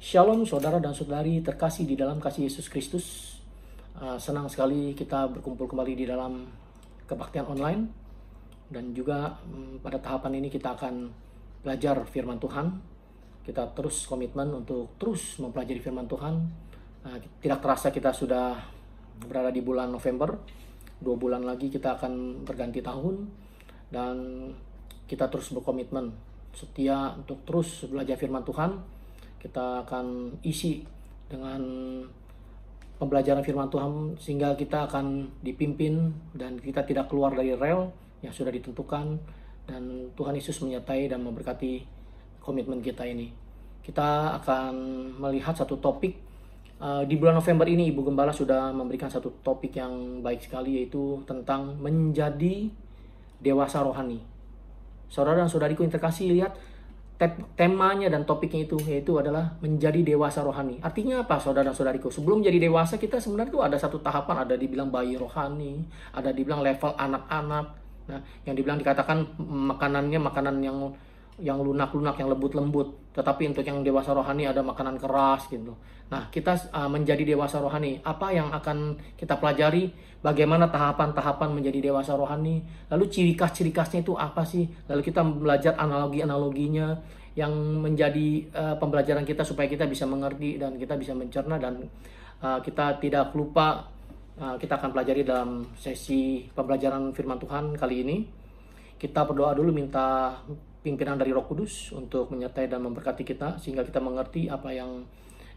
Shalom saudara dan saudari terkasih di dalam kasih Yesus Kristus. Ah, senang sekali kita berkumpul kembali di dalam kebaktian online. Dan juga mm, pada tahapan ini kita akan belajar firman Tuhan. Kita terus komitmen untuk terus mempelajari firman Tuhan. Ah, tidak terasa kita sudah berada di bulan November. Dua bulan lagi kita akan berganti tahun. Dan kita terus berkomitmen setia untuk terus belajar firman Tuhan kita akan isi dengan pembelajaran firman Tuhan sehingga kita akan dipimpin dan kita tidak keluar dari rel yang sudah ditentukan dan Tuhan Yesus menyertai dan memberkati komitmen kita ini. Kita akan melihat satu topik eh, di bulan November ini Ibu Gembala sudah memberikan satu topik yang baik sekali yaitu tentang menjadi dewasa rohani. Saudara dan saudariku yang terkasih lihat temanya dan topiknya itu yaitu adalah menjadi dewasa rohani. Artinya apa saudara dan saudariku? Sebelum jadi dewasa kita sebenarnya itu ada satu tahapan, ada dibilang bayi rohani, ada dibilang level anak-anak. Nah, yang dibilang dikatakan makanannya makanan yang yang lunak-lunak, yang lembut-lembut. Tetapi untuk yang dewasa rohani ada makanan keras gitu. Nah, kita uh, menjadi dewasa rohani, apa yang akan kita pelajari? Bagaimana tahapan-tahapan menjadi dewasa rohani? Lalu ciri khas-ciri khasnya itu apa sih? Lalu kita belajar analogi-analoginya yang menjadi uh, pembelajaran kita supaya kita bisa mengerti dan kita bisa mencerna dan uh, kita tidak lupa uh, kita akan pelajari dalam sesi pembelajaran firman Tuhan kali ini. Kita berdoa dulu minta pimpinan dari Roh Kudus untuk menyertai dan memberkati kita sehingga kita mengerti apa yang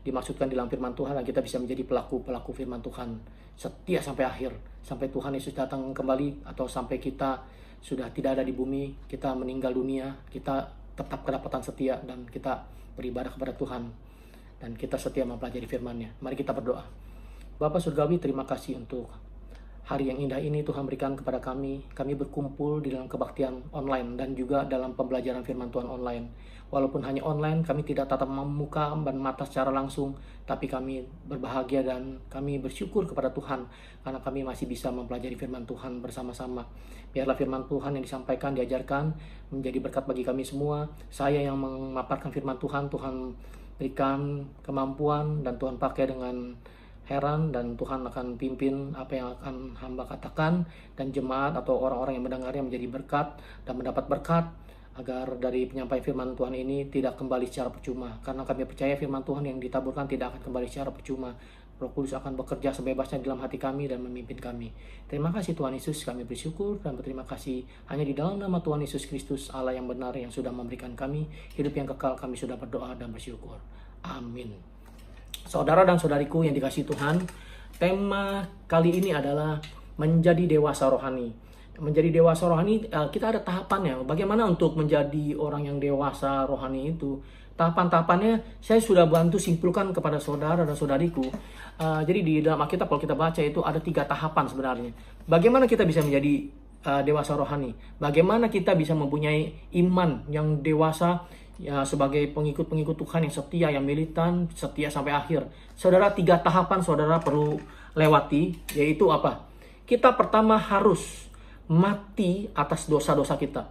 dimaksudkan di dalam firman Tuhan dan kita bisa menjadi pelaku-pelaku firman Tuhan setia sampai akhir sampai Tuhan Yesus datang kembali atau sampai kita sudah tidak ada di bumi kita meninggal dunia kita tetap kedapatan setia dan kita beribadah kepada Tuhan dan kita setia mempelajari firman-Nya mari kita berdoa Bapak Surgawi terima kasih untuk hari yang indah ini Tuhan berikan kepada kami. Kami berkumpul di dalam kebaktian online dan juga dalam pembelajaran firman Tuhan online. Walaupun hanya online, kami tidak tatap muka dan mata secara langsung, tapi kami berbahagia dan kami bersyukur kepada Tuhan karena kami masih bisa mempelajari firman Tuhan bersama-sama. Biarlah firman Tuhan yang disampaikan, diajarkan menjadi berkat bagi kami semua. Saya yang memaparkan firman Tuhan, Tuhan berikan kemampuan dan Tuhan pakai dengan heran dan Tuhan akan pimpin apa yang akan hamba katakan dan jemaat atau orang-orang yang mendengarnya menjadi berkat dan mendapat berkat agar dari penyampaian firman Tuhan ini tidak kembali secara percuma karena kami percaya firman Tuhan yang ditaburkan tidak akan kembali secara percuma Roh Kudus akan bekerja sebebasnya dalam hati kami dan memimpin kami. Terima kasih Tuhan Yesus, kami bersyukur dan berterima kasih hanya di dalam nama Tuhan Yesus Kristus Allah yang benar yang sudah memberikan kami hidup yang kekal kami sudah berdoa dan bersyukur. Amin. Saudara dan saudariku yang dikasih Tuhan, tema kali ini adalah menjadi dewasa rohani. Menjadi dewasa rohani, eh, kita ada tahapannya. Bagaimana untuk menjadi orang yang dewasa rohani itu? Tahapan-tahapannya saya sudah bantu simpulkan kepada saudara dan saudariku. Eh, jadi di dalam Alkitab kalau kita baca itu ada tiga tahapan sebenarnya. Bagaimana kita bisa menjadi eh, dewasa rohani? Bagaimana kita bisa mempunyai iman yang dewasa ya, sebagai pengikut-pengikut Tuhan yang setia, yang militan, setia sampai akhir. Saudara, tiga tahapan saudara perlu lewati, yaitu apa? Kita pertama harus mati atas dosa-dosa kita.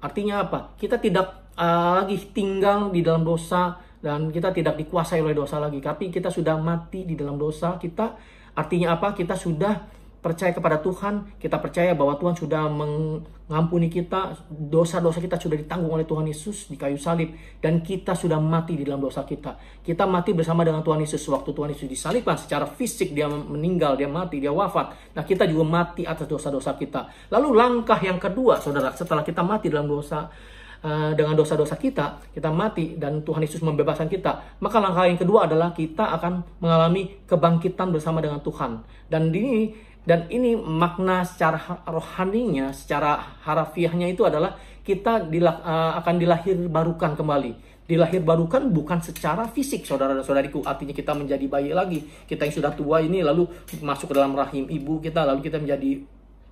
Artinya apa? Kita tidak uh, lagi tinggal di dalam dosa dan kita tidak dikuasai oleh dosa lagi. Tapi kita sudah mati di dalam dosa kita. Artinya apa? Kita sudah percaya kepada Tuhan, kita percaya bahwa Tuhan sudah mengampuni kita, dosa-dosa kita sudah ditanggung oleh Tuhan Yesus di kayu salib, dan kita sudah mati di dalam dosa kita. Kita mati bersama dengan Tuhan Yesus waktu Tuhan Yesus disalibkan secara fisik, dia meninggal, dia mati, dia wafat. Nah kita juga mati atas dosa-dosa kita. Lalu langkah yang kedua, saudara, setelah kita mati dalam dosa, eh, dengan dosa-dosa kita, kita mati dan Tuhan Yesus membebaskan kita, maka langkah yang kedua adalah kita akan mengalami kebangkitan bersama dengan Tuhan. Dan ini dan ini makna secara rohaninya, secara harafiahnya itu adalah kita dilah, eh, uh, akan dilahir barukan kembali. Dilahir barukan bukan secara fisik, saudara saudariku. Artinya kita menjadi bayi lagi. Kita yang sudah tua ini lalu masuk ke dalam rahim ibu kita, lalu kita menjadi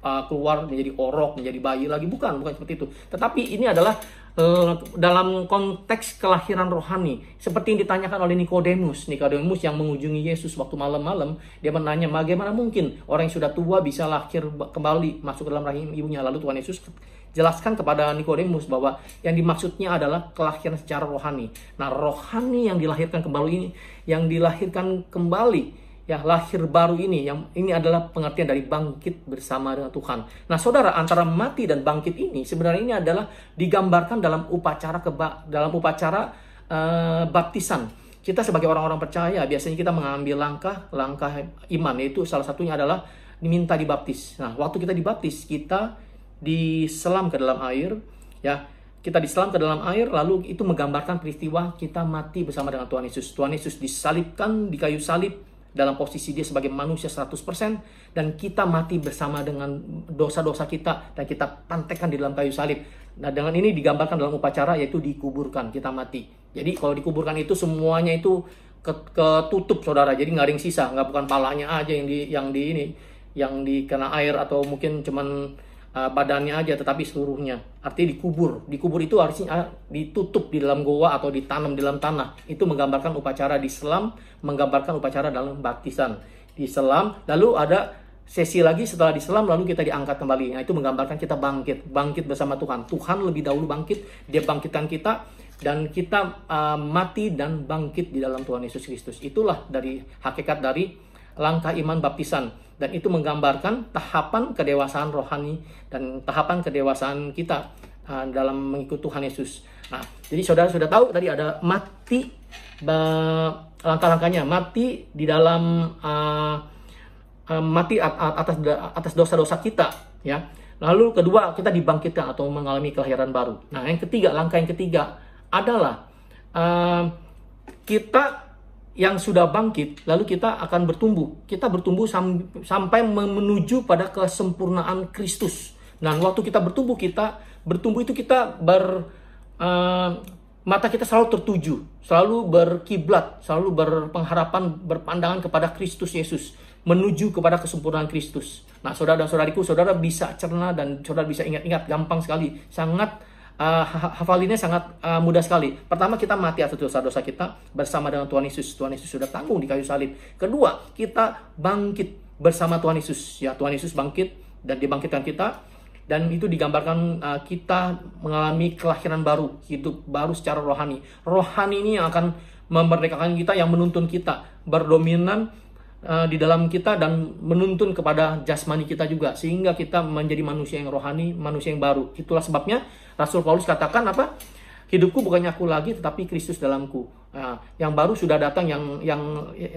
Uh, keluar menjadi orok, menjadi bayi lagi. Bukan, bukan seperti itu. Tetapi ini adalah uh, dalam konteks kelahiran rohani. Seperti yang ditanyakan oleh Nikodemus. Nikodemus yang mengunjungi Yesus waktu malam-malam. Dia menanya, bagaimana mungkin orang yang sudah tua bisa lahir kembali masuk ke dalam rahim ibunya. Lalu Tuhan Yesus jelaskan kepada Nikodemus bahwa yang dimaksudnya adalah kelahiran secara rohani. Nah, rohani yang dilahirkan kembali ini, yang dilahirkan kembali ya lahir baru ini yang ini adalah pengertian dari bangkit bersama dengan Tuhan. Nah, Saudara, antara mati dan bangkit ini sebenarnya ini adalah digambarkan dalam upacara keba dalam upacara uh, baptisan. Kita sebagai orang-orang percaya biasanya kita mengambil langkah-langkah iman yaitu salah satunya adalah diminta dibaptis. Nah, waktu kita dibaptis, kita diselam ke dalam air ya kita diselam ke dalam air lalu itu menggambarkan peristiwa kita mati bersama dengan Tuhan Yesus. Tuhan Yesus disalibkan di kayu salib dalam posisi dia sebagai manusia 100% dan kita mati bersama dengan dosa-dosa kita dan kita pantekan di dalam kayu salib. Nah, dengan ini digambarkan dalam upacara yaitu dikuburkan, kita mati. Jadi kalau dikuburkan itu semuanya itu ketutup saudara. Jadi nggak ada yang sisa, nggak bukan palanya aja yang di yang di ini yang dikena air atau mungkin cuman uh, badannya aja tetapi seluruhnya artinya dikubur dikubur itu harusnya ditutup di dalam goa atau ditanam di dalam tanah itu menggambarkan upacara di selam menggambarkan upacara dalam baptisan di selam lalu ada sesi lagi setelah di selam lalu kita diangkat kembali nah itu menggambarkan kita bangkit bangkit bersama Tuhan Tuhan lebih dahulu bangkit dia bangkitkan kita dan kita uh, mati dan bangkit di dalam Tuhan Yesus Kristus itulah dari hakikat dari langkah iman baptisan dan itu menggambarkan tahapan kedewasaan rohani dan tahapan kedewasaan kita ah, dalam mengikuti Tuhan Yesus. Nah, jadi saudara sudah tahu tadi ada mati langkah-langkahnya, mati di dalam uh, uh, mati atas atas dosa-dosa kita, ya. Lalu kedua kita dibangkitkan atau mengalami kelahiran baru. Nah, yang ketiga langkah yang ketiga adalah uh, kita yang sudah bangkit, lalu kita akan bertumbuh. Kita bertumbuh sam sampai menuju pada kesempurnaan Kristus. Nah, waktu kita bertumbuh, kita bertumbuh itu kita ber uh, mata kita selalu tertuju, selalu berkiblat, selalu berpengharapan, berpandangan kepada Kristus Yesus, menuju kepada kesempurnaan Kristus. Nah, saudara dan saudariku, saudara bisa cerna dan saudara bisa ingat-ingat gampang sekali, sangat uh, hafalinnya sangat uh, mudah sekali. Pertama, kita mati atas dosa-dosa kita bersama dengan Tuhan Yesus. Tuhan Yesus sudah tanggung di kayu salib. Kedua, kita bangkit bersama Tuhan Yesus. Ya, Tuhan Yesus bangkit dan dibangkitkan kita dan itu digambarkan uh, kita mengalami kelahiran baru, hidup baru secara rohani. Rohani ini yang akan memerdekakan kita, yang menuntun kita berdominan Eh, di dalam kita dan menuntun kepada jasmani kita juga sehingga kita menjadi manusia yang rohani, manusia yang baru. Itulah sebabnya Rasul Paulus katakan apa? Hidupku bukannya aku lagi tetapi Kristus dalamku. Nah, yang baru sudah datang yang yang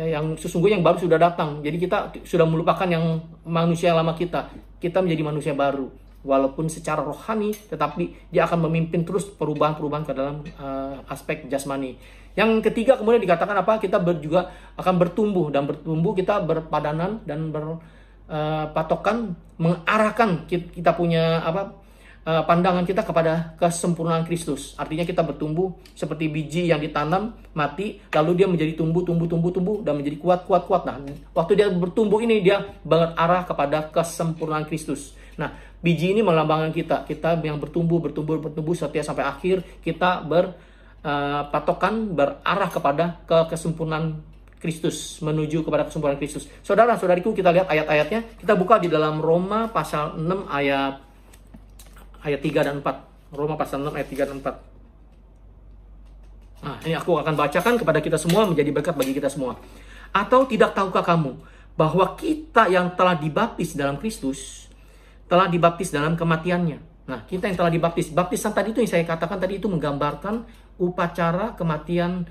yang sesungguhnya yang baru sudah datang. Jadi kita sudah melupakan yang manusia lama kita. Kita menjadi manusia baru walaupun secara rohani tetapi dia akan memimpin terus perubahan-perubahan ke dalam uh, aspek jasmani. Yang ketiga kemudian dikatakan apa? Kita ber, juga akan bertumbuh dan bertumbuh kita berpadanan dan berpatokan eh, uh, mengarahkan kita, kita punya apa? Uh, pandangan kita kepada kesempurnaan Kristus. Artinya kita bertumbuh seperti biji yang ditanam mati, lalu dia menjadi tumbuh, tumbuh, tumbuh, tumbuh, dan menjadi kuat, kuat, kuat. Nah, waktu dia bertumbuh ini dia banget arah kepada kesempurnaan Kristus. Nah, Biji ini melambangkan kita, kita yang bertumbuh, bertumbuh, bertumbuh setia sampai akhir, kita berpatokan eh, uh, berarah kepada ke kesempurnaan Kristus, menuju kepada kesempurnaan Kristus. Saudara-saudariku, kita lihat ayat-ayatnya. Kita buka di dalam Roma pasal 6 ayat ayat 3 dan 4. Roma pasal 6 ayat 3 dan 4. Nah, ini aku akan bacakan kepada kita semua menjadi berkat bagi kita semua. Atau tidak tahukah kamu bahwa kita yang telah dibaptis dalam Kristus telah dibaptis dalam kematiannya. Nah, kita yang telah dibaptis, baptisan tadi itu yang saya katakan tadi itu menggambarkan upacara kematian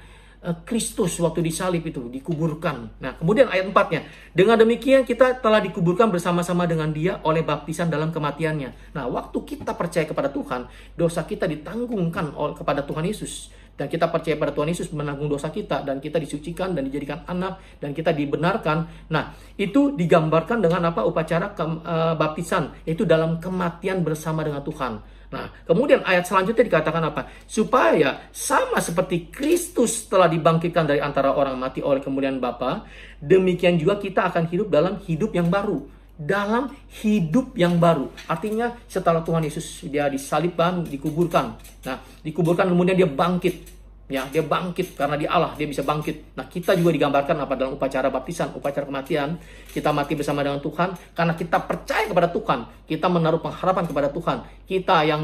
Eh, Kristus waktu disalib itu dikuburkan. Nah, kemudian ayat 4 dengan demikian kita telah dikuburkan bersama-sama dengan dia oleh baptisan dalam kematiannya. Nah, waktu kita percaya kepada Tuhan, dosa kita ditanggungkan kepada Tuhan Yesus dan kita percaya pada Tuhan Yesus menanggung dosa kita dan kita disucikan dan dijadikan anak dan kita dibenarkan. Nah, itu digambarkan dengan apa upacara ke, e, eh, baptisan, itu dalam kematian bersama dengan Tuhan. Nah, kemudian ayat selanjutnya dikatakan apa? Supaya sama seperti Kristus telah dibangkitkan dari antara orang mati oleh kemuliaan Bapa, demikian juga kita akan hidup dalam hidup yang baru. Dalam hidup yang baru. Artinya setelah Tuhan Yesus dia disalibkan, dikuburkan. Nah, dikuburkan kemudian dia bangkit ya dia bangkit karena di Allah dia bisa bangkit nah kita juga digambarkan apa dalam upacara baptisan upacara kematian kita mati bersama dengan Tuhan karena kita percaya kepada Tuhan kita menaruh pengharapan kepada Tuhan kita yang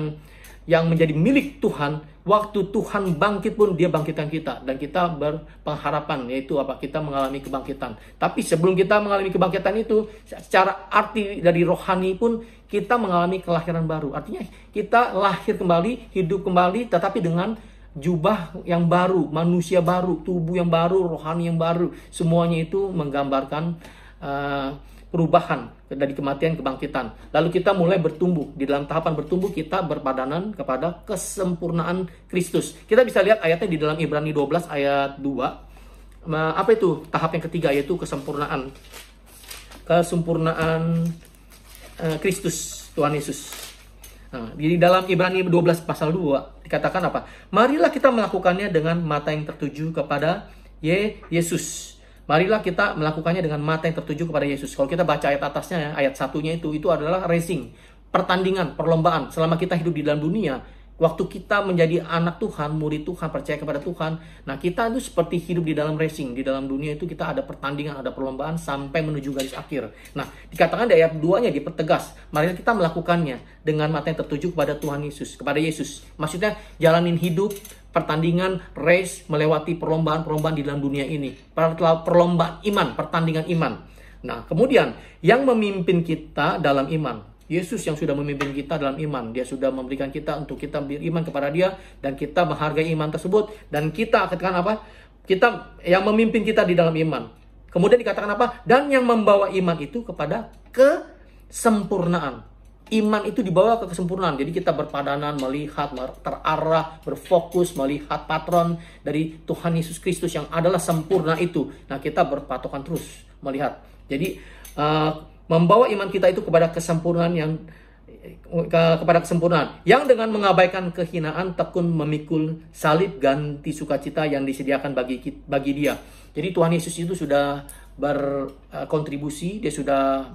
yang menjadi milik Tuhan waktu Tuhan bangkit pun dia bangkitkan kita dan kita berpengharapan yaitu apa kita mengalami kebangkitan tapi sebelum kita mengalami kebangkitan itu secara arti dari rohani pun kita mengalami kelahiran baru artinya kita lahir kembali hidup kembali tetapi dengan jubah yang baru, manusia baru, tubuh yang baru, rohani yang baru, semuanya itu menggambarkan uh, perubahan dari kematian kebangkitan. Lalu kita mulai bertumbuh. Di dalam tahapan bertumbuh kita berpadanan kepada kesempurnaan Kristus. Kita bisa lihat ayatnya di dalam Ibrani 12 ayat 2. Apa itu tahap yang ketiga yaitu kesempurnaan. Kesempurnaan eh, Kristus Tuhan Yesus. Nah, di dalam Ibrani 12 pasal 2 dikatakan apa? Marilah kita melakukannya dengan mata yang tertuju kepada Ye Yesus. Marilah kita melakukannya dengan mata yang tertuju kepada Yesus. Kalau kita baca ayat atasnya ya, ayat satunya itu itu adalah racing, pertandingan, perlombaan. Selama kita hidup di dalam dunia, Waktu kita menjadi anak Tuhan, murid Tuhan, percaya kepada Tuhan, nah kita itu seperti hidup di dalam racing, di dalam dunia itu kita ada pertandingan, ada perlombaan sampai menuju garis akhir. Nah, dikatakan di ayat 2-nya dipertegas, mari kita melakukannya dengan mata yang tertuju kepada Tuhan Yesus, kepada Yesus. Maksudnya jalanin hidup, pertandingan race melewati perlombaan-perlombaan di dalam dunia ini. Perlombaan iman, pertandingan iman. Nah, kemudian yang memimpin kita dalam iman, Yesus yang sudah memimpin kita dalam iman. Dia sudah memberikan kita untuk kita beriman kepada dia dan kita menghargai iman tersebut dan kita katakan apa? Kita yang memimpin kita di dalam iman. Kemudian dikatakan apa? Dan yang membawa iman itu kepada kesempurnaan. Iman itu dibawa ke kesempurnaan. Jadi kita berpadanan, melihat, terarah, berfokus, melihat patron dari Tuhan Yesus Kristus yang adalah sempurna itu. Nah kita berpatokan terus melihat. Jadi uh, membawa iman kita itu kepada kesempurnaan yang ke, kepada kesempurnaan yang dengan mengabaikan kehinaan tekun memikul salib ganti sukacita yang disediakan bagi bagi dia. Jadi Tuhan Yesus itu sudah berkontribusi, dia sudah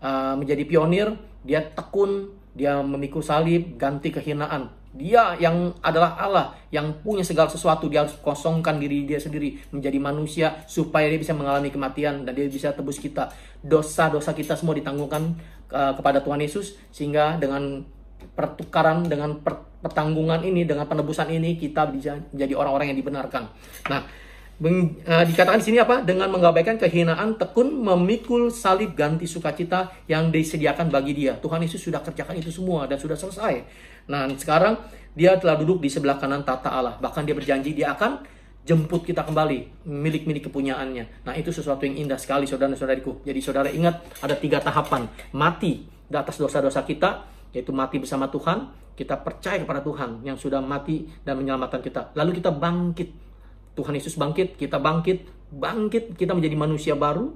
uh, menjadi pionir, dia tekun, dia memikul salib ganti kehinaan dia yang adalah Allah yang punya segala sesuatu. Dia harus kosongkan diri dia sendiri menjadi manusia supaya dia bisa mengalami kematian dan dia bisa tebus kita. Dosa-dosa kita semua ditanggungkan uh, kepada Tuhan Yesus sehingga dengan pertukaran dengan pertanggungan ini dengan penebusan ini kita bisa menjadi orang-orang yang dibenarkan. Nah, Men, uh, eh, dikatakan di sini apa? Dengan mengabaikan kehinaan, tekun memikul salib ganti sukacita yang disediakan bagi dia. Tuhan Yesus sudah kerjakan itu semua dan sudah selesai. Nah, sekarang dia telah duduk di sebelah kanan tata Allah. Bahkan dia berjanji dia akan jemput kita kembali milik-milik kepunyaannya. Nah, itu sesuatu yang indah sekali saudara-saudariku. Jadi saudara ingat ada tiga tahapan. Mati di atas dosa-dosa kita, yaitu mati bersama Tuhan. Kita percaya kepada Tuhan yang sudah mati dan menyelamatkan kita. Lalu kita bangkit Tuhan Yesus bangkit, kita bangkit, bangkit, kita menjadi manusia baru.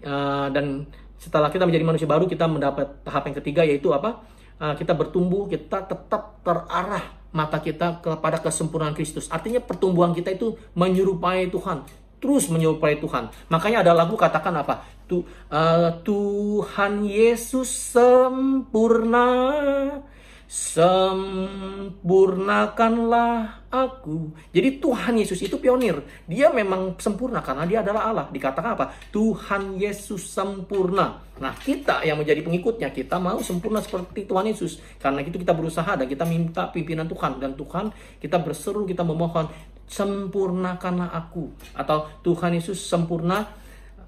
Uh, dan setelah kita menjadi manusia baru, kita mendapat tahap yang ketiga yaitu apa? Uh, kita bertumbuh, kita tetap terarah mata kita kepada kesempurnaan Kristus. Artinya pertumbuhan kita itu menyerupai Tuhan, terus menyerupai Tuhan. Makanya ada lagu katakan apa? Tuh, eh, uh, Tuhan Yesus sempurna sempurnakanlah aku. Jadi Tuhan Yesus itu pionir. Dia memang sempurna karena dia adalah Allah. Dikatakan apa? Tuhan Yesus sempurna. Nah kita yang menjadi pengikutnya, kita mau sempurna seperti Tuhan Yesus. Karena itu kita berusaha dan kita minta pimpinan Tuhan. Dan Tuhan kita berseru, kita memohon, sempurnakanlah aku. Atau Tuhan Yesus sempurna,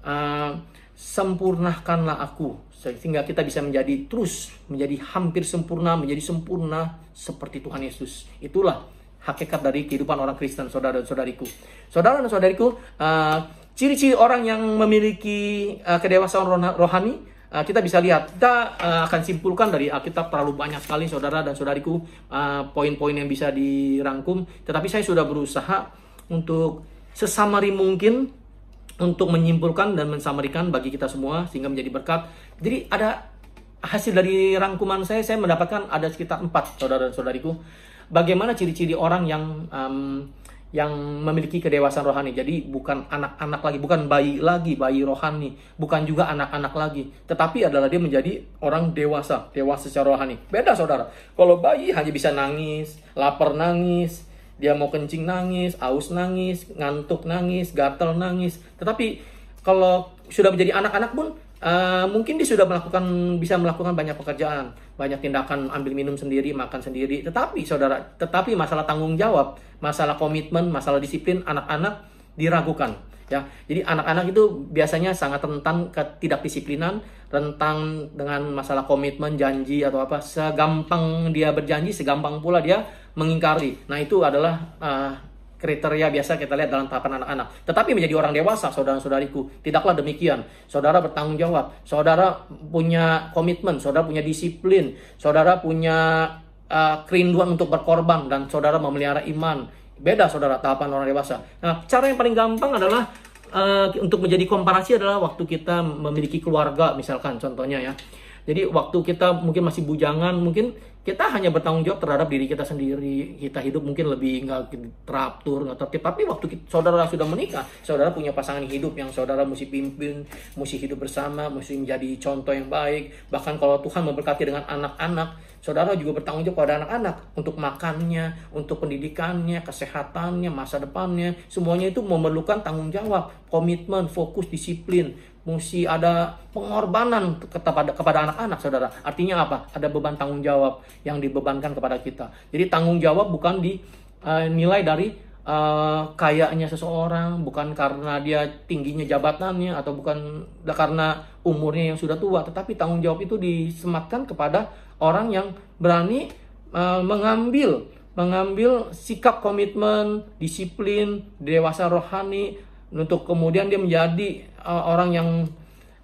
uh, sempurnakanlah aku sehingga kita bisa menjadi terus menjadi hampir sempurna menjadi sempurna seperti Tuhan Yesus itulah hakikat dari kehidupan orang Kristen saudara dan saudariku saudara dan saudariku eh, ciri-ciri uh, orang yang memiliki uh, kedewasaan rohani uh, kita bisa lihat kita uh, akan simpulkan dari Alkitab terlalu banyak sekali saudara dan saudariku poin poin-poin yang bisa dirangkum tetapi saya sudah berusaha untuk sesamari mungkin untuk menyimpulkan dan mensamarikan bagi kita semua sehingga menjadi berkat jadi ada hasil dari rangkuman saya, saya mendapatkan ada sekitar empat saudara dan saudariku. Bagaimana ciri-ciri orang yang um, yang memiliki kedewasaan rohani. Jadi bukan anak-anak lagi, bukan bayi lagi, bayi rohani, bukan juga anak-anak lagi, tetapi adalah dia menjadi orang dewasa, dewasa secara rohani. Beda saudara. Kalau bayi hanya bisa nangis, lapar nangis, dia mau kencing nangis, aus nangis, ngantuk nangis, gatel nangis. Tetapi kalau sudah menjadi anak-anak pun Uh, mungkin dia sudah melakukan bisa melakukan banyak pekerjaan, banyak tindakan ambil minum sendiri, makan sendiri. Tetapi saudara, tetapi masalah tanggung jawab, masalah komitmen, masalah disiplin anak-anak diragukan. Ya, jadi anak-anak itu biasanya sangat rentan ketidakdisiplinan, rentan dengan masalah komitmen, janji atau apa. Segampang dia berjanji, segampang pula dia mengingkari. Nah itu adalah uh, kriteria biasa kita lihat dalam tahapan anak-anak. Tetapi menjadi orang dewasa, saudara-saudariku, tidaklah demikian. Saudara bertanggung jawab, saudara punya komitmen, saudara punya disiplin, saudara punya uh, kerinduan untuk berkorban, dan saudara memelihara iman. Beda saudara tahapan orang dewasa. Nah, cara yang paling gampang adalah uh, untuk menjadi komparasi adalah waktu kita memiliki keluarga misalkan contohnya ya. Jadi waktu kita mungkin masih bujangan, mungkin kita hanya bertanggung jawab terhadap diri kita sendiri. Kita hidup mungkin lebih nggak teratur, nggak tertib. Tapi waktu kita, saudara sudah menikah, saudara punya pasangan hidup yang saudara mesti pimpin, mesti hidup bersama, mesti menjadi contoh yang baik. Bahkan kalau Tuhan memberkati dengan anak-anak, saudara juga bertanggung jawab pada anak-anak untuk makannya, untuk pendidikannya, kesehatannya, masa depannya. Semuanya itu memerlukan tanggung jawab, komitmen, fokus, disiplin mesti ada pengorbanan kepada kepada anak-anak saudara. Artinya apa? Ada beban tanggung jawab yang dibebankan kepada kita. Jadi tanggung jawab bukan dinilai eh, uh, dari uh, eh, kayanya seseorang, bukan karena dia tingginya jabatannya atau bukan karena umurnya yang sudah tua, tetapi tanggung jawab itu disematkan kepada orang yang berani uh, mengambil mengambil sikap komitmen, disiplin, dewasa rohani, untuk kemudian dia menjadi uh, orang yang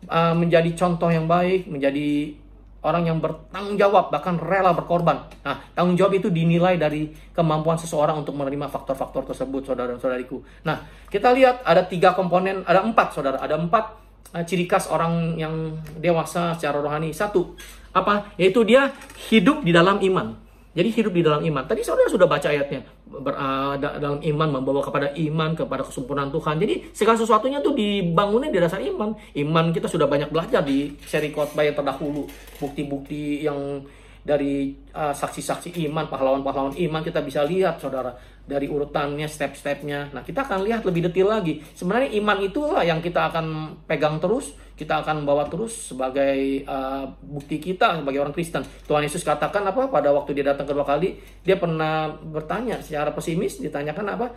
uh, menjadi contoh yang baik, menjadi orang yang bertanggung jawab bahkan rela berkorban. Nah, tanggung jawab itu dinilai dari kemampuan seseorang untuk menerima faktor-faktor tersebut, saudara saudariku. Nah, kita lihat ada tiga komponen, ada empat saudara, ada empat uh, ciri khas orang yang dewasa secara rohani. Satu, apa? Yaitu dia hidup di dalam iman. Jadi hidup di dalam iman. Tadi saudara sudah baca ayatnya. Ber, uh, dalam iman membawa kepada iman, kepada kesempurnaan Tuhan. Jadi segala sesuatunya itu dibangunnya di dasar iman. Iman kita sudah banyak belajar di seri khotbah yang terdahulu. Bukti-bukti yang dari uh, saksi-saksi uh, iman, pahlawan-pahlawan iman kita bisa lihat saudara dari urutannya, step-stepnya. Nah kita akan lihat lebih detail lagi. Sebenarnya iman itulah yang kita akan pegang terus, kita akan bawa terus sebagai uh, bukti kita sebagai orang Kristen. Tuhan Yesus katakan apa pada waktu dia datang kedua kali, dia pernah bertanya secara pesimis, ditanyakan apa,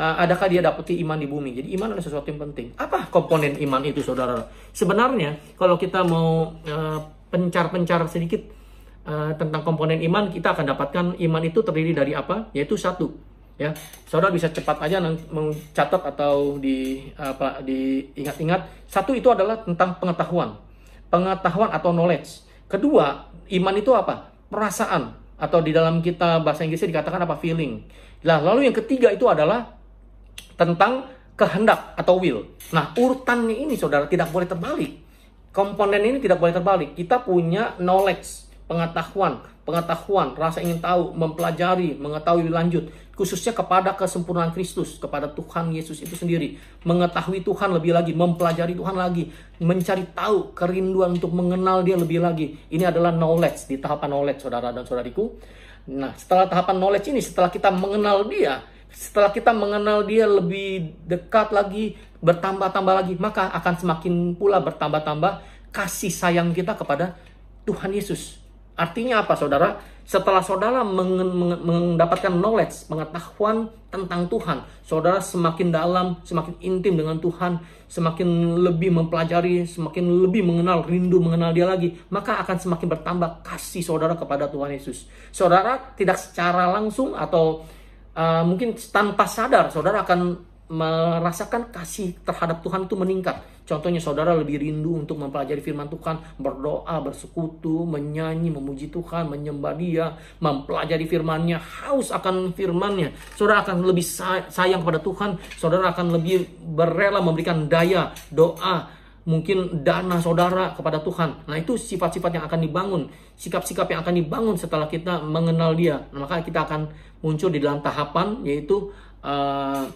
uh, adakah dia dapati iman di bumi? Jadi iman adalah sesuatu yang penting. Apa komponen iman itu saudara? Sebenarnya kalau kita mau uh, pencar -pencar sedikit Eh, tentang komponen iman kita akan dapatkan iman itu terdiri dari apa? Yaitu satu. Ya, saudara bisa cepat aja mencatat atau di apa diingat-ingat. Satu itu adalah tentang pengetahuan, pengetahuan atau knowledge. Kedua, iman itu apa? Perasaan atau di dalam kita bahasa Inggrisnya dikatakan apa? Feeling. Nah, lalu yang ketiga itu adalah tentang kehendak atau will. Nah, urutannya ini saudara tidak boleh terbalik. Komponen ini tidak boleh terbalik. Kita punya knowledge, pengetahuan, pengetahuan, rasa ingin tahu, mempelajari, mengetahui lanjut, khususnya kepada kesempurnaan Kristus, kepada Tuhan Yesus itu sendiri, mengetahui Tuhan lebih lagi, mempelajari Tuhan lagi, mencari tahu kerinduan untuk mengenal Dia lebih lagi. Ini adalah knowledge di tahapan knowledge, saudara dan saudariku. Nah, setelah tahapan knowledge ini, setelah kita mengenal Dia, setelah kita mengenal dia lebih dekat lagi, bertambah-tambah lagi, maka akan semakin pula bertambah-tambah kasih sayang kita kepada Tuhan Yesus. Artinya apa saudara? Setelah saudara mendapatkan knowledge, pengetahuan tentang Tuhan, saudara semakin dalam, semakin intim dengan Tuhan, semakin lebih mempelajari, semakin lebih mengenal, rindu mengenal dia lagi, maka akan semakin bertambah kasih saudara kepada Tuhan Yesus. Saudara tidak secara langsung atau uh, mungkin tanpa sadar, saudara akan merasakan kasih terhadap Tuhan itu meningkat. Contohnya saudara lebih rindu untuk mempelajari firman Tuhan, berdoa, bersekutu, menyanyi, memuji Tuhan, menyembah dia, mempelajari firmannya, haus akan firmannya. Saudara akan lebih sayang kepada Tuhan, saudara akan lebih berela memberikan daya, doa, mungkin dana saudara kepada Tuhan. Nah, itu sifat-sifat yang akan dibangun, sikap-sikap yang akan dibangun setelah kita mengenal Dia. Nah, maka kita akan muncul di dalam tahapan yaitu uh,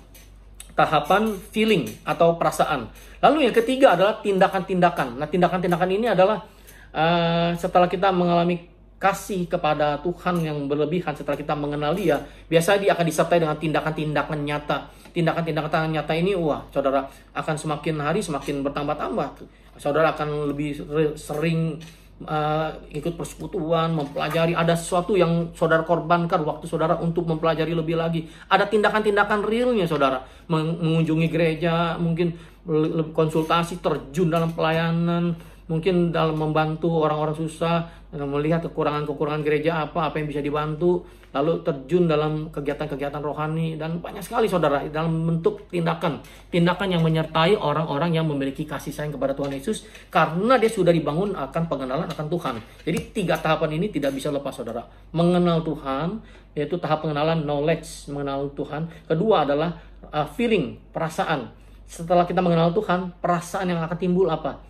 tahapan feeling atau perasaan. Lalu yang ketiga adalah tindakan-tindakan. Nah, tindakan-tindakan ini adalah uh, setelah kita mengalami kasih kepada Tuhan yang berlebihan setelah kita mengenal Dia, biasanya dia akan disertai dengan tindakan-tindakan nyata. Tindakan-tindakan nyata ini, wah, saudara akan semakin hari semakin bertambah-tambah. Saudara akan lebih sering uh, ikut persekutuan, mempelajari ada sesuatu yang saudara korbankan waktu saudara untuk mempelajari lebih lagi. Ada tindakan-tindakan realnya saudara Meng mengunjungi gereja, mungkin konsultasi, terjun dalam pelayanan, mungkin dalam membantu orang-orang susah, melihat kekurangan-kekurangan gereja apa, apa yang bisa dibantu lalu terjun dalam kegiatan-kegiatan rohani dan banyak sekali saudara dalam bentuk tindakan tindakan yang menyertai orang-orang yang memiliki kasih sayang kepada Tuhan Yesus karena dia sudah dibangun akan pengenalan akan Tuhan jadi tiga tahapan ini tidak bisa lepas saudara mengenal Tuhan yaitu tahap pengenalan knowledge mengenal Tuhan kedua adalah uh, feeling perasaan setelah kita mengenal Tuhan perasaan yang akan timbul apa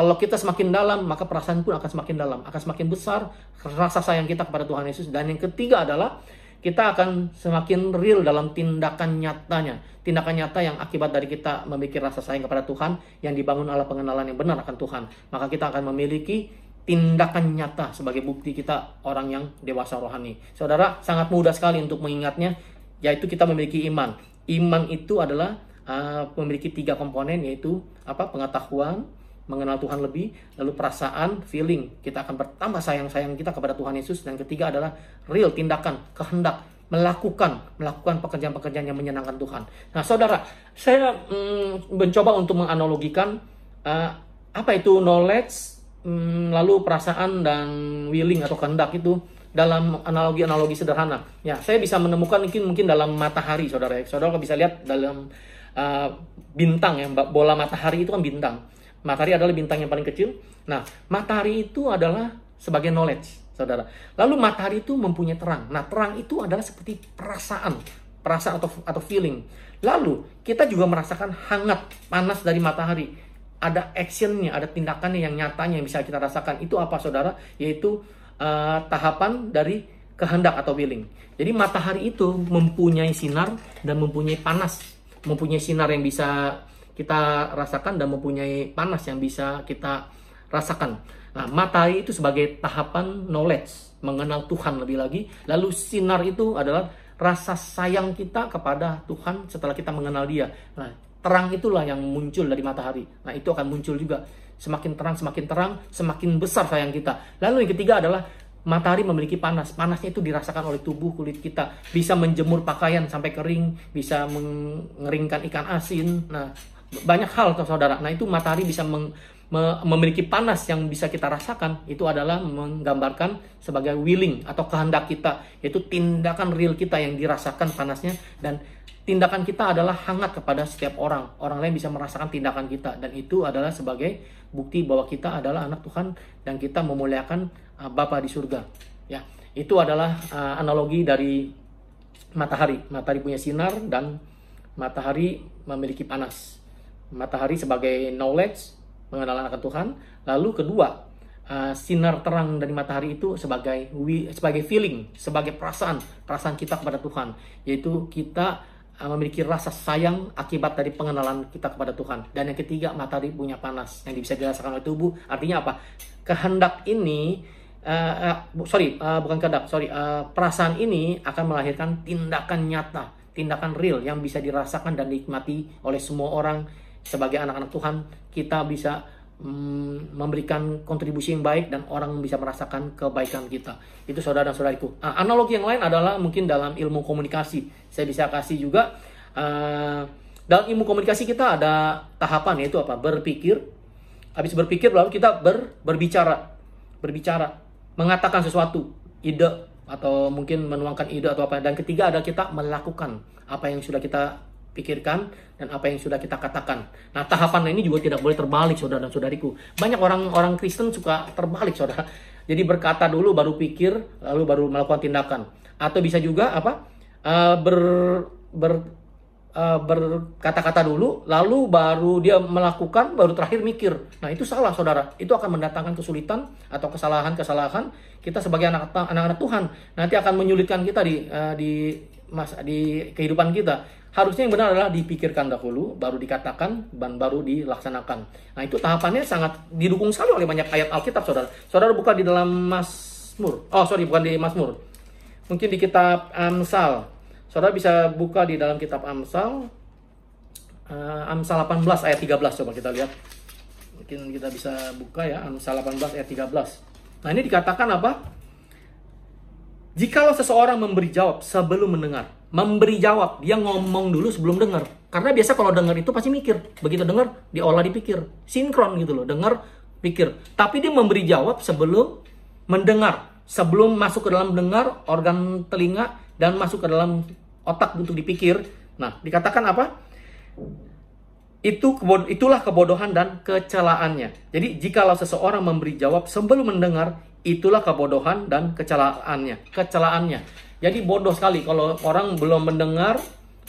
kalau kita semakin dalam, maka perasaan pun akan semakin dalam, akan semakin besar rasa sayang kita kepada Tuhan Yesus. Dan yang ketiga adalah kita akan semakin real dalam tindakan nyatanya. Tindakan nyata yang akibat dari kita memiliki rasa sayang kepada Tuhan yang dibangun oleh pengenalan yang benar akan Tuhan. Maka kita akan memiliki tindakan nyata sebagai bukti kita orang yang dewasa rohani. Saudara, sangat mudah sekali untuk mengingatnya, yaitu kita memiliki iman. Iman itu adalah uh, memiliki tiga komponen yaitu apa pengetahuan, mengenal Tuhan lebih, lalu perasaan, feeling, kita akan bertambah sayang-sayang kita kepada Tuhan Yesus, dan ketiga adalah real, tindakan, kehendak, melakukan, melakukan pekerjaan-pekerjaan yang menyenangkan Tuhan. Nah, saudara, saya mm, mencoba untuk menganalogikan uh, apa itu knowledge, mm, lalu perasaan dan willing atau kehendak itu dalam analogi-analogi sederhana. Ya, saya bisa menemukan mungkin mungkin dalam matahari, saudara. Saudara bisa lihat dalam uh, bintang ya, bola matahari itu kan bintang. Matahari adalah bintang yang paling kecil. Nah, matahari itu adalah sebagai knowledge, saudara. Lalu matahari itu mempunyai terang. Nah, terang itu adalah seperti perasaan, perasaan atau atau feeling. Lalu kita juga merasakan hangat, panas dari matahari. Ada actionnya, ada tindakannya yang nyatanya yang bisa kita rasakan. Itu apa, saudara? Yaitu uh, tahapan dari kehendak atau willing. Jadi matahari itu mempunyai sinar dan mempunyai panas, mempunyai sinar yang bisa kita rasakan dan mempunyai panas yang bisa kita rasakan. Nah, matahari itu sebagai tahapan knowledge, mengenal Tuhan lebih lagi. Lalu sinar itu adalah rasa sayang kita kepada Tuhan setelah kita mengenal Dia. Nah, terang itulah yang muncul dari matahari. Nah, itu akan muncul juga. Semakin terang, semakin terang, semakin besar sayang kita. Lalu yang ketiga adalah matahari memiliki panas. Panasnya itu dirasakan oleh tubuh kulit kita. Bisa menjemur pakaian sampai kering, bisa mengeringkan ikan asin. Nah, banyak hal saudara. Nah itu matahari bisa meng, me, memiliki panas yang bisa kita rasakan itu adalah menggambarkan sebagai willing atau kehendak kita yaitu tindakan real kita yang dirasakan panasnya dan tindakan kita adalah hangat kepada setiap orang. Orang lain bisa merasakan tindakan kita dan itu adalah sebagai bukti bahwa kita adalah anak Tuhan dan kita memuliakan uh, Bapa di surga. Ya, itu adalah uh, analogi dari matahari. Matahari punya sinar dan matahari memiliki panas matahari sebagai knowledge, pengenalan akan Tuhan. Lalu kedua, uh, sinar terang dari matahari itu sebagai sebagai feeling, sebagai perasaan, perasaan kita kepada Tuhan, yaitu kita eh, memiliki rasa sayang akibat dari pengenalan kita kepada Tuhan. Dan yang ketiga, matahari punya panas yang bisa dirasakan oleh tubuh. Artinya apa? Kehendak ini Uh, uh, sorry, uh, bukan kehendak, sorry, uh, perasaan ini akan melahirkan tindakan nyata, tindakan real yang bisa dirasakan dan dinikmati oleh semua orang sebagai anak-anak Tuhan kita bisa mm, memberikan kontribusi yang baik dan orang bisa merasakan kebaikan kita. Itu saudara dan saudariku. Nah, analogi yang lain adalah mungkin dalam ilmu komunikasi. Saya bisa kasih juga uh, dalam ilmu komunikasi kita ada tahapan yaitu apa? Berpikir. Habis berpikir lalu kita ber, berbicara. Berbicara, mengatakan sesuatu, ide atau mungkin menuangkan ide atau apa. Dan ketiga ada kita melakukan apa yang sudah kita pikirkan dan apa yang sudah kita katakan. Nah, tahapan ini juga tidak boleh terbalik, saudara dan saudariku. Banyak orang-orang Kristen suka terbalik, saudara. Jadi berkata dulu, baru pikir, lalu baru melakukan tindakan. Atau bisa juga apa? Uh, ber ber eh, berkata-kata dulu, lalu baru dia melakukan, baru terakhir mikir. Nah, itu salah, saudara. Itu akan mendatangkan kesulitan atau kesalahan-kesalahan kita sebagai anak-anak Tuhan. Nanti akan menyulitkan kita di eh, di mas di kehidupan kita harusnya yang benar adalah dipikirkan dahulu, baru dikatakan, dan baru dilaksanakan. Nah itu tahapannya sangat didukung sekali oleh banyak ayat Alkitab, saudara. Saudara buka di dalam Mazmur. Oh sorry, bukan di Mazmur. Mungkin di kitab Amsal. Saudara bisa buka di dalam kitab Amsal. Uh, Amsal 18 ayat 13, coba kita lihat. Mungkin kita bisa buka ya, Amsal 18 ayat 13. Nah ini dikatakan apa? Jikalau seseorang memberi jawab sebelum mendengar, memberi jawab dia ngomong dulu sebelum dengar karena biasa kalau dengar itu pasti mikir begitu dengar diolah dipikir sinkron gitu loh dengar pikir tapi dia memberi jawab sebelum mendengar sebelum masuk ke dalam dengar organ telinga dan masuk ke dalam otak untuk dipikir nah dikatakan apa itu itulah kebodohan dan kecelaannya jadi jikalau seseorang memberi jawab sebelum mendengar itulah kebodohan dan kecelaannya kecelaannya jadi bodoh sekali kalau orang belum mendengar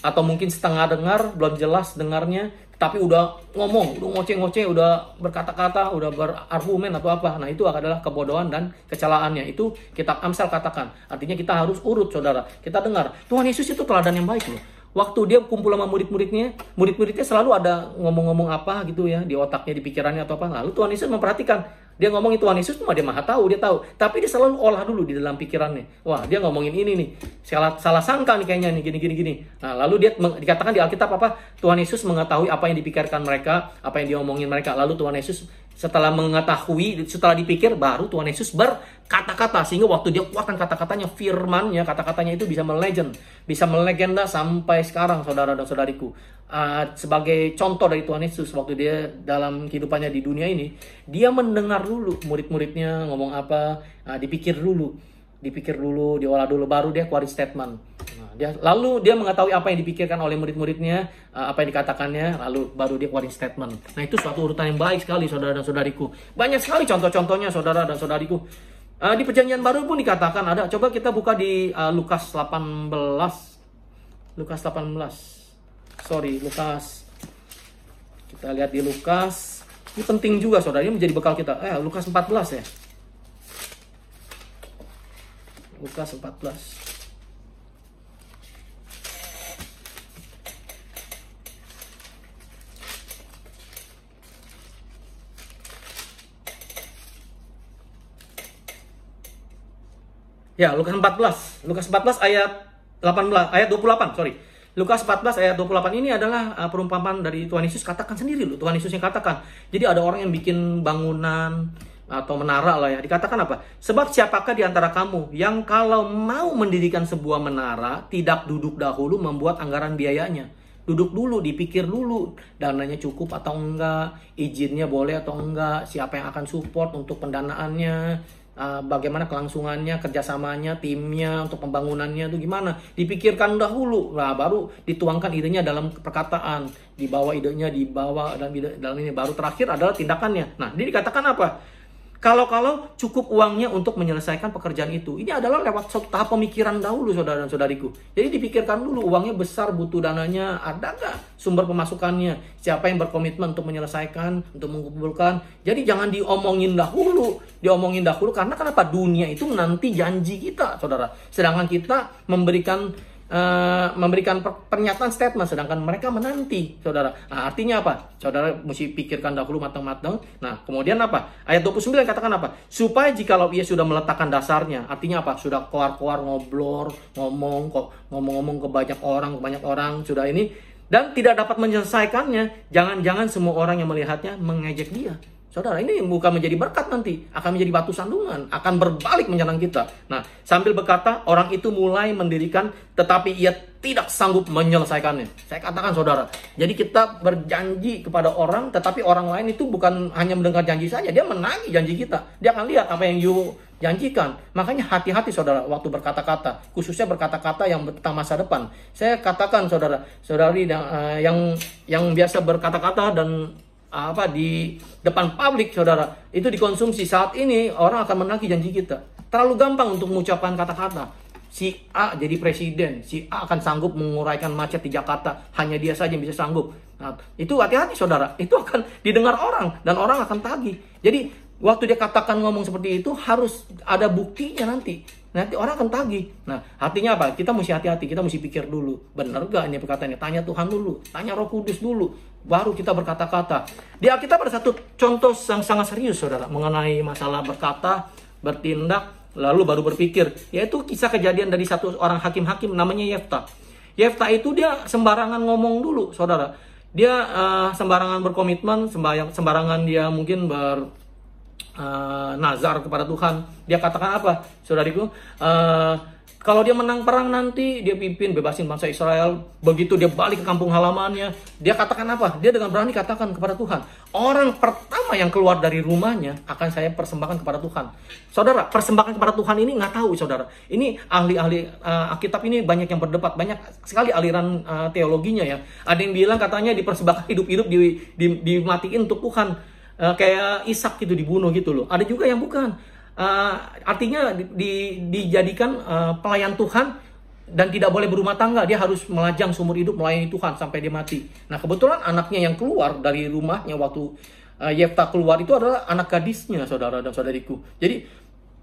atau mungkin setengah dengar, belum jelas dengarnya, tapi udah ngomong, udah ngoceh-ngoceh, udah berkata-kata, udah berargumen atau apa. Nah, itu adalah kebodohan dan kecelaannya. Itu kita Amsal katakan. Artinya kita harus urut, Saudara. Kita dengar. Tuhan Yesus itu teladan yang baik loh. Waktu dia kumpul sama murid-muridnya, murid-muridnya selalu ada ngomong-ngomong apa gitu ya di otaknya, di pikirannya atau apa. Lalu Tuhan Yesus memperhatikan, dia ngomong Tuhan Yesus cuma dia maha tahu, dia tahu. Tapi dia selalu olah dulu di dalam pikirannya. Wah, dia ngomongin ini nih. Salah, salah sangka nih kayaknya nih, gini, gini, gini. Nah, lalu dia dikatakan di Alkitab apa? Tuhan Yesus mengetahui apa yang dipikirkan mereka, apa yang diomongin mereka. Lalu Tuhan Yesus setelah mengetahui, setelah dipikir, baru Tuhan Yesus berkata-kata. Sehingga waktu dia kuatkan kata-katanya, firmannya, kata-katanya itu bisa melegend. Bisa melegenda sampai sekarang, saudara dan saudariku. Uh, sebagai contoh dari Tuhan Yesus, waktu dia dalam kehidupannya di dunia ini, dia mendengar dulu murid-muridnya ngomong apa, uh, dipikir dulu dipikir dulu, diolah dulu, baru dia keluarin statement. Nah, dia, lalu dia mengetahui apa yang dipikirkan oleh murid-muridnya, eh, apa yang dikatakannya, lalu baru dia keluarin statement. Nah itu suatu urutan yang baik sekali saudara dan saudariku. Banyak sekali contoh-contohnya saudara dan saudariku. Uh, di perjanjian baru pun dikatakan ada. Coba kita buka di uh, Lukas 18. Lukas 18. Sorry, Lukas. Kita lihat di Lukas. Ini penting juga saudara, ini menjadi bekal kita. Eh, Lukas 14 ya. Lukas 14. Ya, Lukas 14. Lukas 14 ayat 18 ayat 28, sorry. Lukas 14 ayat 28 ini adalah uh, perumpamaan dari Tuhan Yesus katakan sendiri loh. Tuhan Yesus yang katakan. Jadi ada orang yang bikin bangunan atau menara lah ya. Dikatakan apa? Sebab siapakah di antara kamu yang kalau mau mendirikan sebuah menara tidak duduk dahulu membuat anggaran biayanya? Duduk dulu, dipikir dulu dananya cukup atau enggak, izinnya boleh atau enggak, siapa yang akan support untuk pendanaannya, eh, bagaimana kelangsungannya, kerjasamanya, timnya untuk pembangunannya itu gimana? Dipikirkan dahulu, lah baru dituangkan idenya dalam perkataan, dibawa idenya dibawa dalam dalam ini baru terakhir adalah tindakannya. Nah, dia dikatakan apa? Kalau-kalau cukup uangnya untuk menyelesaikan pekerjaan itu. Ini adalah lewat tahap pemikiran dahulu saudara dan saudariku. Jadi dipikirkan dulu uangnya besar, butuh dananya, ada nggak sumber pemasukannya? Siapa yang berkomitmen untuk menyelesaikan, untuk mengumpulkan? Jadi jangan diomongin dahulu, diomongin dahulu karena kenapa dunia itu nanti janji kita saudara. Sedangkan kita memberikan Eh, memberikan pernyataan statement sedangkan mereka menanti saudara nah artinya apa saudara mesti pikirkan dahulu matang-matang nah kemudian apa ayat 29 katakan apa supaya jikalau ia sudah meletakkan dasarnya artinya apa sudah keluar-keluar ngobrol ngomong kok ngomong-ngomong ke banyak orang ke banyak orang sudah ini dan tidak dapat menyelesaikannya jangan-jangan semua orang yang melihatnya mengejek dia Saudara, ini yang bukan menjadi berkat nanti, akan menjadi batu sandungan, akan berbalik menyerang kita. Nah, sambil berkata, orang itu mulai mendirikan, tetapi ia tidak sanggup menyelesaikannya. Saya katakan saudara, jadi kita berjanji kepada orang, tetapi orang lain itu bukan hanya mendengar janji saja, dia menagi janji kita. Dia akan lihat apa yang you janjikan. Makanya hati-hati saudara waktu berkata-kata, khususnya berkata-kata yang tentang masa depan. Saya katakan saudara, saudari yang eh, yang, yang biasa berkata-kata dan apa di depan publik saudara itu dikonsumsi saat ini orang akan menagih janji kita terlalu gampang untuk mengucapkan kata-kata si A jadi presiden si A akan sanggup menguraikan macet di Jakarta hanya dia saja yang bisa sanggup nah, itu hati-hati saudara itu akan didengar orang dan orang akan tagih jadi waktu dia katakan ngomong seperti itu harus ada buktinya nanti nanti orang akan tagih. Nah, artinya apa? Kita mesti hati-hati, kita mesti pikir dulu, benar gak ini perkataannya? Tanya Tuhan dulu, tanya Roh Kudus dulu baru kita berkata-kata. Di Alkitab ada satu contoh yang sangat serius saudara mengenai masalah berkata, bertindak, lalu baru berpikir. Yaitu kisah kejadian dari satu orang hakim-hakim namanya Yefta. Yefta itu dia sembarangan ngomong dulu saudara. Dia uh, sembarangan berkomitmen, sembarangan dia mungkin ber, uh, nazar kepada Tuhan. Dia katakan apa saudariku? Uh, kalau dia menang perang nanti, dia pimpin bebasin bangsa Israel. Begitu dia balik ke kampung halamannya, dia katakan apa? Dia dengan berani katakan kepada Tuhan, orang pertama yang keluar dari rumahnya akan saya persembahkan kepada Tuhan. Saudara, persembahkan kepada Tuhan ini nggak tahu, saudara. Ini ahli-ahli uh, eh, Alkitab ini banyak yang berdebat, banyak sekali aliran uh, teologinya ya. Ada yang bilang katanya dipersembahkan hidup-hidup di, di, dimatiin untuk Tuhan. Uh, kayak Ishak gitu dibunuh gitu loh. Ada juga yang bukan uh, artinya di, di, dijadikan uh, pelayan Tuhan dan tidak boleh berumah tangga dia harus melajang seumur hidup melayani Tuhan sampai dia mati nah kebetulan anaknya yang keluar dari rumahnya waktu uh, Yefta keluar itu adalah anak gadisnya saudara dan saudariku jadi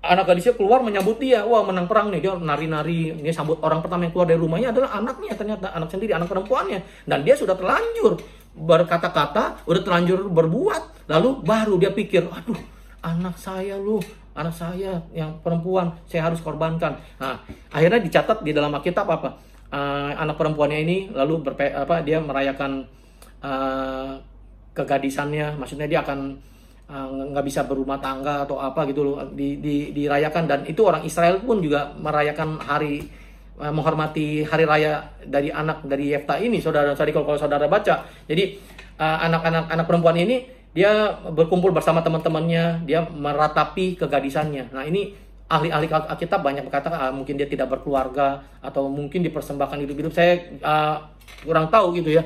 anak gadisnya keluar menyambut dia wah menang perang nih dia nari-nari ini sambut orang pertama yang keluar dari rumahnya adalah anaknya ternyata anak sendiri anak perempuannya dan dia sudah terlanjur berkata-kata udah terlanjur berbuat lalu baru dia pikir aduh anak saya lu anak saya yang perempuan saya harus korbankan. Nah, akhirnya dicatat di dalam Alkitab apa? Uh, anak perempuannya ini lalu berpe, apa dia merayakan uh, kegadisannya, maksudnya dia akan eh, nggak uh, bisa berumah tangga atau apa gitu loh di, di, dirayakan dan itu orang Israel pun juga merayakan hari uh, menghormati hari raya dari anak dari Yefta ini saudara-saudari kalau, kalau saudara baca jadi anak-anak uh, anak perempuan ini dia berkumpul bersama teman-temannya, dia meratapi kegadisannya. Nah ini ahli-ahli Alkitab banyak berkata ah, mungkin dia tidak berkeluarga atau mungkin dipersembahkan hidup-hidup. Saya uh, kurang tahu gitu ya.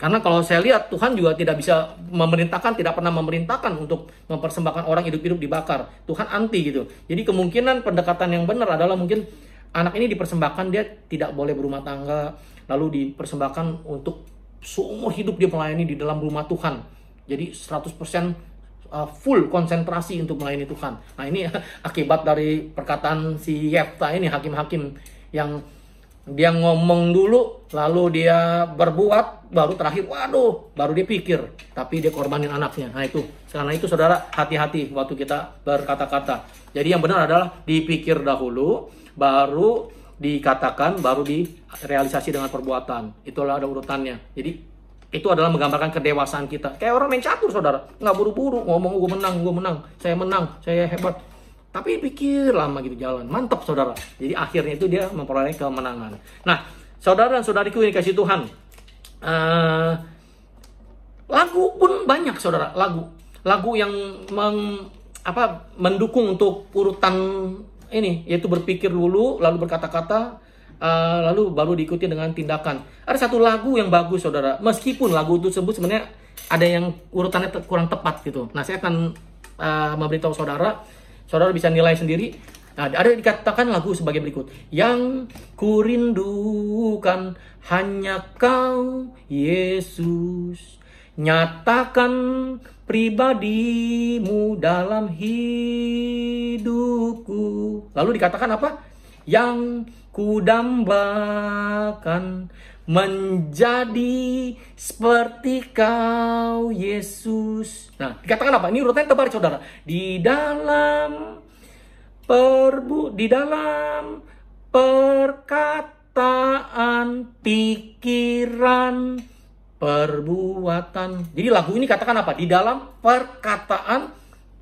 Karena kalau saya lihat Tuhan juga tidak bisa memerintahkan, tidak pernah memerintahkan untuk mempersembahkan orang hidup-hidup dibakar. Tuhan anti gitu. Jadi kemungkinan pendekatan yang benar adalah mungkin anak ini dipersembahkan dia tidak boleh berumah tangga, lalu dipersembahkan untuk seumur hidup dia melayani di dalam rumah Tuhan jadi 100% uh, full konsentrasi untuk melayani Tuhan. Nah ini akibat dari perkataan si Yefta ini hakim-hakim yang dia ngomong dulu lalu dia berbuat baru terakhir waduh baru dia pikir tapi dia korbanin anaknya nah itu karena itu saudara hati-hati waktu kita berkata-kata jadi yang benar adalah dipikir dahulu baru dikatakan baru direalisasi dengan perbuatan itulah ada urutannya jadi itu adalah menggambarkan kedewasaan kita. Kayak orang main catur, saudara. Nggak buru-buru, ngomong gue menang, gue menang, saya menang, saya hebat. Tapi pikir lama gitu jalan. Mantap, saudara. Jadi akhirnya itu dia memperoleh kemenangan. Nah, saudara dan saudariku yang kasih Tuhan. Uh, lagu pun banyak, saudara. Lagu. Lagu yang meng, apa, mendukung untuk urutan ini. Yaitu berpikir dulu, lalu berkata-kata, Eh, lalu baru diikuti dengan tindakan. Ada satu lagu yang bagus saudara, meskipun lagu itu sebut sebenarnya ada yang urutannya te kurang tepat gitu. Nah saya akan uh, memberitahu saudara, saudara bisa nilai sendiri. Nah, ada dikatakan lagu sebagai berikut. Yang kurindukan hanya kau, Yesus. Nyatakan pribadimu dalam hidupku. Lalu dikatakan apa? Yang kudambakan menjadi seperti kau Yesus. Nah, dikatakan apa? Ini urutannya tebar Saudara. Di dalam perbu di dalam perkataan, pikiran, perbuatan. Jadi lagu ini katakan apa? Di dalam perkataan,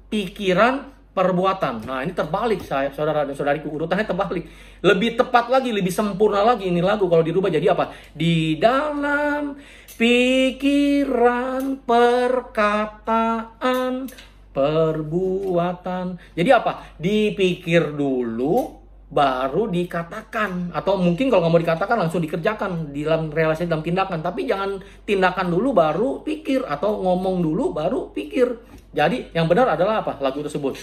pikiran, perbuatan. Nah ini terbalik saudara dan saudariku urutannya terbalik. Lebih tepat lagi, lebih sempurna lagi ini lagu kalau dirubah jadi apa? Di dalam pikiran, perkataan, perbuatan. Jadi apa? Dipikir dulu, baru dikatakan atau mungkin kalau nggak mau dikatakan langsung dikerjakan di dalam relasi dalam tindakan tapi jangan tindakan dulu baru pikir atau ngomong dulu baru pikir jadi yang benar adalah apa lagu tersebut?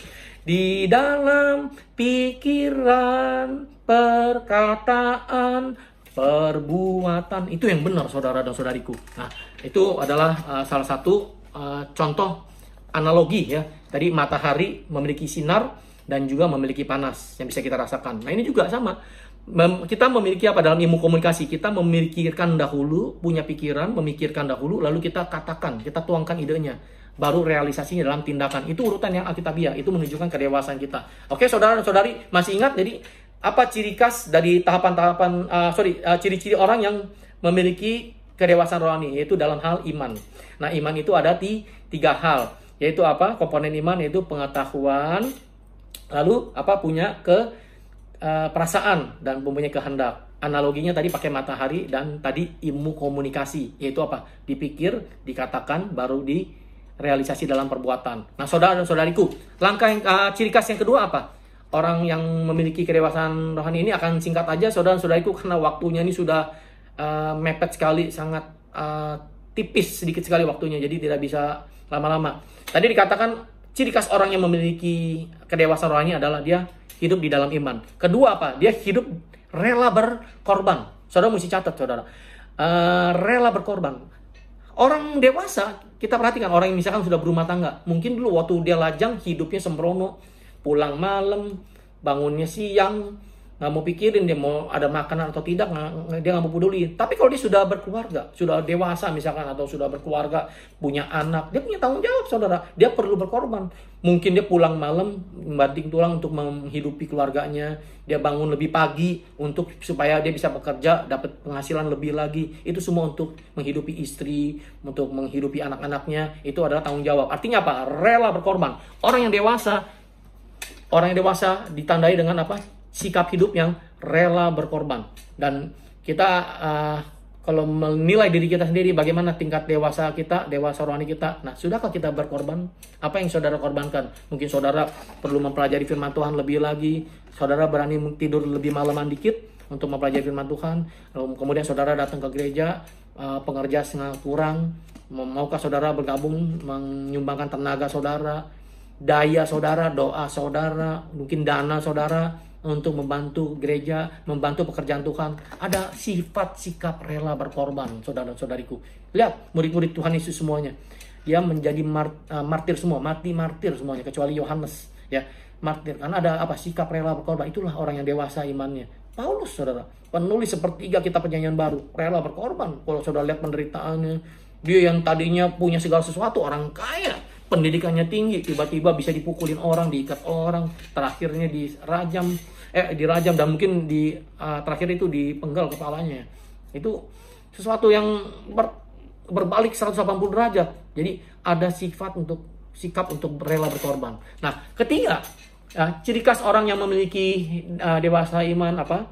Di dalam pikiran, perkataan, perbuatan itu yang benar saudara dan saudariku. Nah, itu adalah uh, salah satu uh, contoh analogi ya. Tadi matahari memiliki sinar dan juga memiliki panas yang bisa kita rasakan. Nah, ini juga sama. Mem kita memiliki apa dalam ilmu komunikasi? Kita memikirkan dahulu, punya pikiran, memikirkan dahulu, lalu kita katakan, kita tuangkan idenya baru realisasinya dalam tindakan. Itu urutan yang alkitabiah, itu menunjukkan kedewasaan kita. Oke, saudara saudari masih ingat jadi apa ciri khas dari tahapan-tahapan uh, sorry uh, ciri-ciri orang yang memiliki kedewasaan rohani yaitu dalam hal iman. Nah, iman itu ada di tiga hal, yaitu apa? Komponen iman yaitu pengetahuan, lalu apa punya ke uh, perasaan dan mempunyai kehendak. Analoginya tadi pakai matahari dan tadi ilmu komunikasi, yaitu apa? Dipikir, dikatakan, baru di realisasi dalam perbuatan. Nah, saudara dan saudariku, langkah yang uh, ciri khas yang kedua apa? Orang yang memiliki kedewasaan rohani ini akan singkat aja saudara dan saudariku karena waktunya ini sudah uh, mepet sekali, sangat uh, tipis sedikit sekali waktunya. Jadi tidak bisa lama-lama. Tadi dikatakan ciri khas orang yang memiliki kedewasaan rohani adalah dia hidup di dalam iman. Kedua apa? Dia hidup rela berkorban. Saudara mesti catat, saudara. Uh, rela berkorban. Orang dewasa, kita perhatikan orang yang misalkan sudah berumah tangga, mungkin dulu waktu dia lajang hidupnya sembrono, pulang malam, bangunnya siang, nggak mau pikirin dia mau ada makanan atau tidak dia nggak mau peduli tapi kalau dia sudah berkeluarga sudah dewasa misalkan atau sudah berkeluarga punya anak dia punya tanggung jawab saudara dia perlu berkorban mungkin dia pulang malam membanting tulang untuk menghidupi keluarganya dia bangun lebih pagi untuk supaya dia bisa bekerja dapat penghasilan lebih lagi itu semua untuk menghidupi istri untuk menghidupi anak-anaknya itu adalah tanggung jawab artinya apa rela berkorban orang yang dewasa orang yang dewasa ditandai dengan apa sikap hidup yang rela berkorban. Dan kita uh, kalau menilai diri kita sendiri bagaimana tingkat dewasa kita, dewasa rohani kita. Nah, sudahkah kita berkorban? Apa yang saudara korbankan? Mungkin saudara perlu mempelajari firman Tuhan lebih lagi. Saudara berani tidur lebih malaman dikit untuk mempelajari firman Tuhan. kemudian saudara datang ke gereja, ah, pengerja sangat kurang. Maukah saudara bergabung menyumbangkan tenaga saudara, daya saudara, doa saudara, mungkin dana saudara untuk membantu gereja, membantu pekerjaan Tuhan. Ada sifat sikap rela berkorban, saudara-saudariku. Lihat murid-murid Tuhan Yesus semuanya. Dia menjadi mart, eh, martir semua, mati martir semuanya kecuali Yohanes, ya. Martir karena ada apa? Sikap rela berkorban. Itulah orang yang dewasa imannya. Paulus, Saudara, penulis sepertiga kitab Perjanjian Baru, rela berkorban. Kalau Saudara lihat penderitaannya, dia yang tadinya punya segala sesuatu, orang kaya, pendidikannya tinggi, tiba-tiba bisa dipukulin orang, diikat orang, terakhirnya dirajam, eh dirajam dan mungkin di uh, terakhir itu dipenggal kepalanya. Itu sesuatu yang ber, berbalik 180 derajat. Jadi ada sifat untuk sikap untuk rela berkorban. Nah, ketiga, ya, ciri khas orang yang memiliki uh, dewasa iman apa?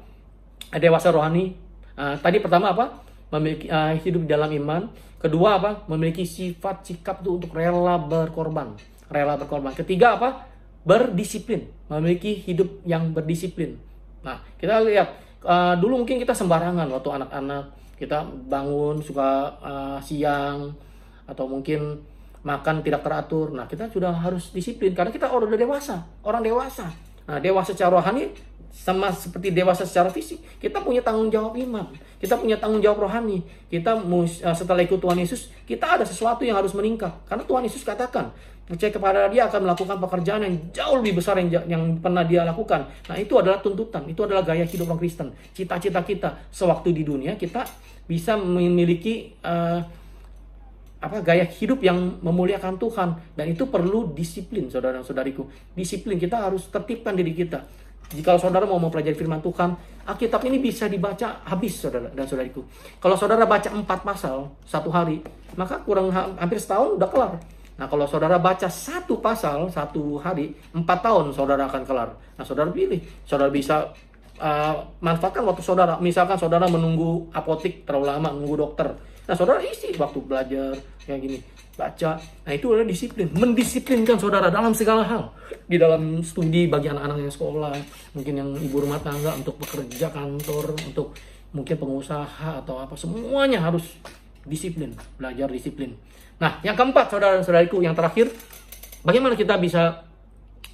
Dewasa rohani. Uh, tadi pertama apa? Memiliki uh, hidup dalam iman. Kedua apa? Memiliki sifat sikap itu untuk rela berkorban. Rela berkorban. Ketiga apa? berdisiplin, memiliki hidup yang berdisiplin. Nah, kita lihat uh, dulu mungkin kita sembarangan waktu anak-anak kita bangun suka uh, siang atau mungkin makan tidak teratur. Nah, kita sudah harus disiplin karena kita orang dewasa, orang dewasa. Nah, dewasa secara rohani sama seperti dewasa secara fisik. Kita punya tanggung jawab iman, kita punya tanggung jawab rohani. Kita eh, setelah ikut Tuhan Yesus, kita ada sesuatu yang harus meningkat. Karena Tuhan Yesus katakan, percaya kepada dia akan melakukan pekerjaan yang jauh lebih besar yang, yang pernah dia lakukan. Nah itu adalah tuntutan, itu adalah gaya hidup orang Kristen. Cita-cita kita sewaktu di dunia kita bisa memiliki uh, apa gaya hidup yang memuliakan Tuhan dan itu perlu disiplin saudara dan saudariku. Disiplin kita harus tertibkan diri kita. Jika saudara mau mempelajari firman Tuhan, Alkitab ini bisa dibaca habis saudara dan saudariku. Kalau saudara baca empat pasal satu hari, maka kurang hampir setahun udah kelar. Nah kalau saudara baca satu pasal satu hari empat tahun saudara akan kelar. Nah saudara pilih, saudara bisa uh, manfaatkan waktu saudara. Misalkan saudara menunggu apotik terlalu lama, menunggu dokter. Nah saudara isi waktu belajar kayak gini, baca. Nah itu adalah disiplin, mendisiplinkan saudara dalam segala hal. Di dalam studi bagi anak-anak yang sekolah, mungkin yang ibu rumah tangga untuk bekerja kantor, untuk mungkin pengusaha atau apa semuanya harus disiplin, belajar disiplin. Nah, yang keempat, saudara dan saudariku, yang terakhir, bagaimana kita bisa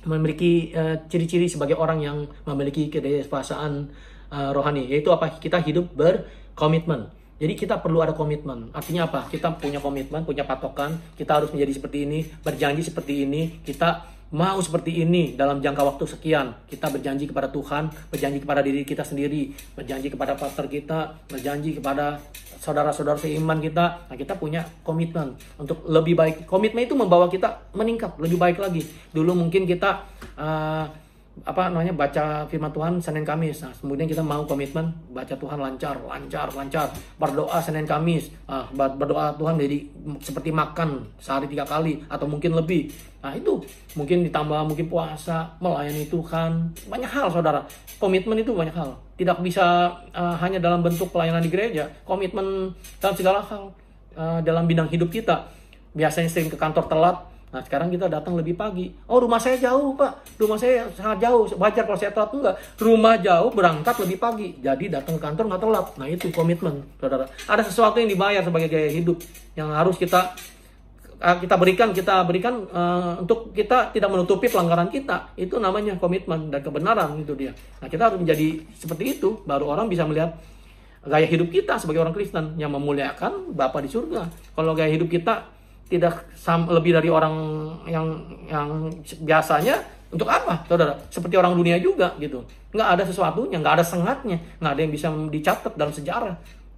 memiliki eh, ciri-ciri uh, sebagai orang yang memiliki kedewasaan uh, rohani, yaitu apa? Kita hidup berkomitmen. Jadi kita perlu ada komitmen. Artinya apa? Kita punya komitmen, punya patokan. Kita harus menjadi seperti ini, berjanji seperti ini. Kita mau seperti ini dalam jangka waktu sekian. Kita berjanji kepada Tuhan, berjanji kepada diri kita sendiri, berjanji kepada pastor kita, berjanji kepada saudara-saudara seiman kita. Nah, kita punya komitmen untuk lebih baik. Komitmen itu membawa kita meningkat, lebih baik lagi. Dulu mungkin kita uh, apa namanya baca firman Tuhan Senin Kamis. Nah, kemudian kita mau komitmen baca Tuhan lancar, lancar, lancar. Berdoa Senin Kamis. Nah, berdoa Tuhan jadi seperti makan sehari tiga kali atau mungkin lebih. Nah itu mungkin ditambah mungkin puasa, melayani Tuhan, banyak hal saudara. Komitmen itu banyak hal. Tidak bisa uh, hanya dalam bentuk pelayanan di gereja. Komitmen dalam segala hal uh, dalam bidang hidup kita. Biasanya sering ke kantor telat, Nah sekarang kita datang lebih pagi. Oh rumah saya jauh pak, rumah saya sangat jauh. Wajar kalau saya telat enggak. Rumah jauh berangkat lebih pagi. Jadi datang ke kantor nggak telat. Nah itu komitmen saudara. Ada sesuatu yang dibayar sebagai gaya hidup yang harus kita eh, kita berikan kita berikan uh, untuk kita tidak menutupi pelanggaran kita itu namanya komitmen dan kebenaran itu dia. Nah kita harus menjadi seperti itu baru orang bisa melihat gaya hidup kita sebagai orang Kristen yang memuliakan Bapa di surga. Kalau gaya hidup kita tidak sama, lebih dari orang yang yang biasanya untuk apa saudara seperti orang dunia juga gitu nggak ada sesuatunya nggak ada sengatnya nggak ada yang bisa dicatat dalam sejarah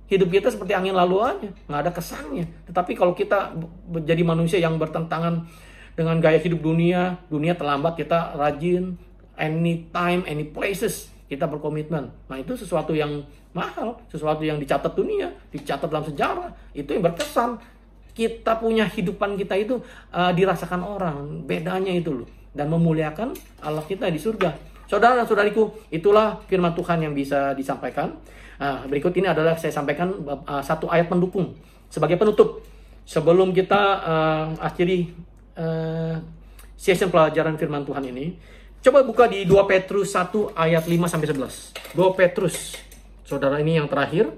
hidup kita seperti angin lalu aja nggak ada kesannya tetapi kalau kita menjadi manusia yang bertentangan dengan gaya hidup dunia dunia terlambat kita rajin anytime any places kita berkomitmen nah itu sesuatu yang mahal sesuatu yang dicatat dunia dicatat dalam sejarah itu yang berkesan kita punya hidupan kita itu uh, dirasakan orang bedanya itu loh dan memuliakan Allah kita di surga saudara dan saudariku itulah firman Tuhan yang bisa disampaikan uh, berikut ini adalah saya sampaikan uh, satu ayat pendukung sebagai penutup sebelum kita uh, akhiri uh, eh, session pelajaran firman Tuhan ini coba buka di 2 Petrus 1 ayat 5 sampai 11 2 Petrus saudara ini yang terakhir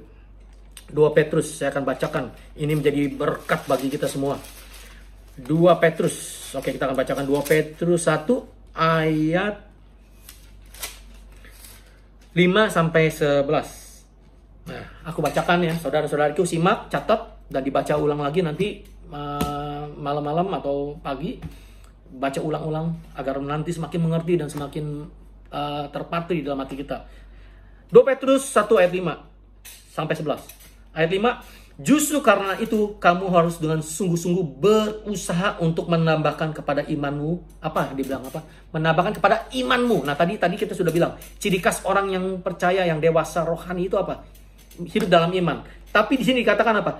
2 Petrus saya akan bacakan. Ini menjadi berkat bagi kita semua. 2 Petrus. Oke, kita akan bacakan 2 Petrus 1 ayat 5 sampai 11. Nah, aku bacakan ya, saudara-saudariku simak, catat dan dibaca ulang lagi nanti malam malam-malam atau pagi baca ulang-ulang agar nanti semakin mengerti dan semakin uh, terpatri dalam hati kita. 2 Petrus 1 ayat 5 sampai 11. Ayat 5, justru karena itu kamu harus dengan sungguh-sungguh berusaha untuk menambahkan kepada imanmu apa dibilang apa? Menambahkan kepada imanmu. Nah, tadi tadi kita sudah bilang, ciri khas orang yang percaya yang dewasa rohani itu apa? Hidup dalam iman. Tapi di sini dikatakan apa?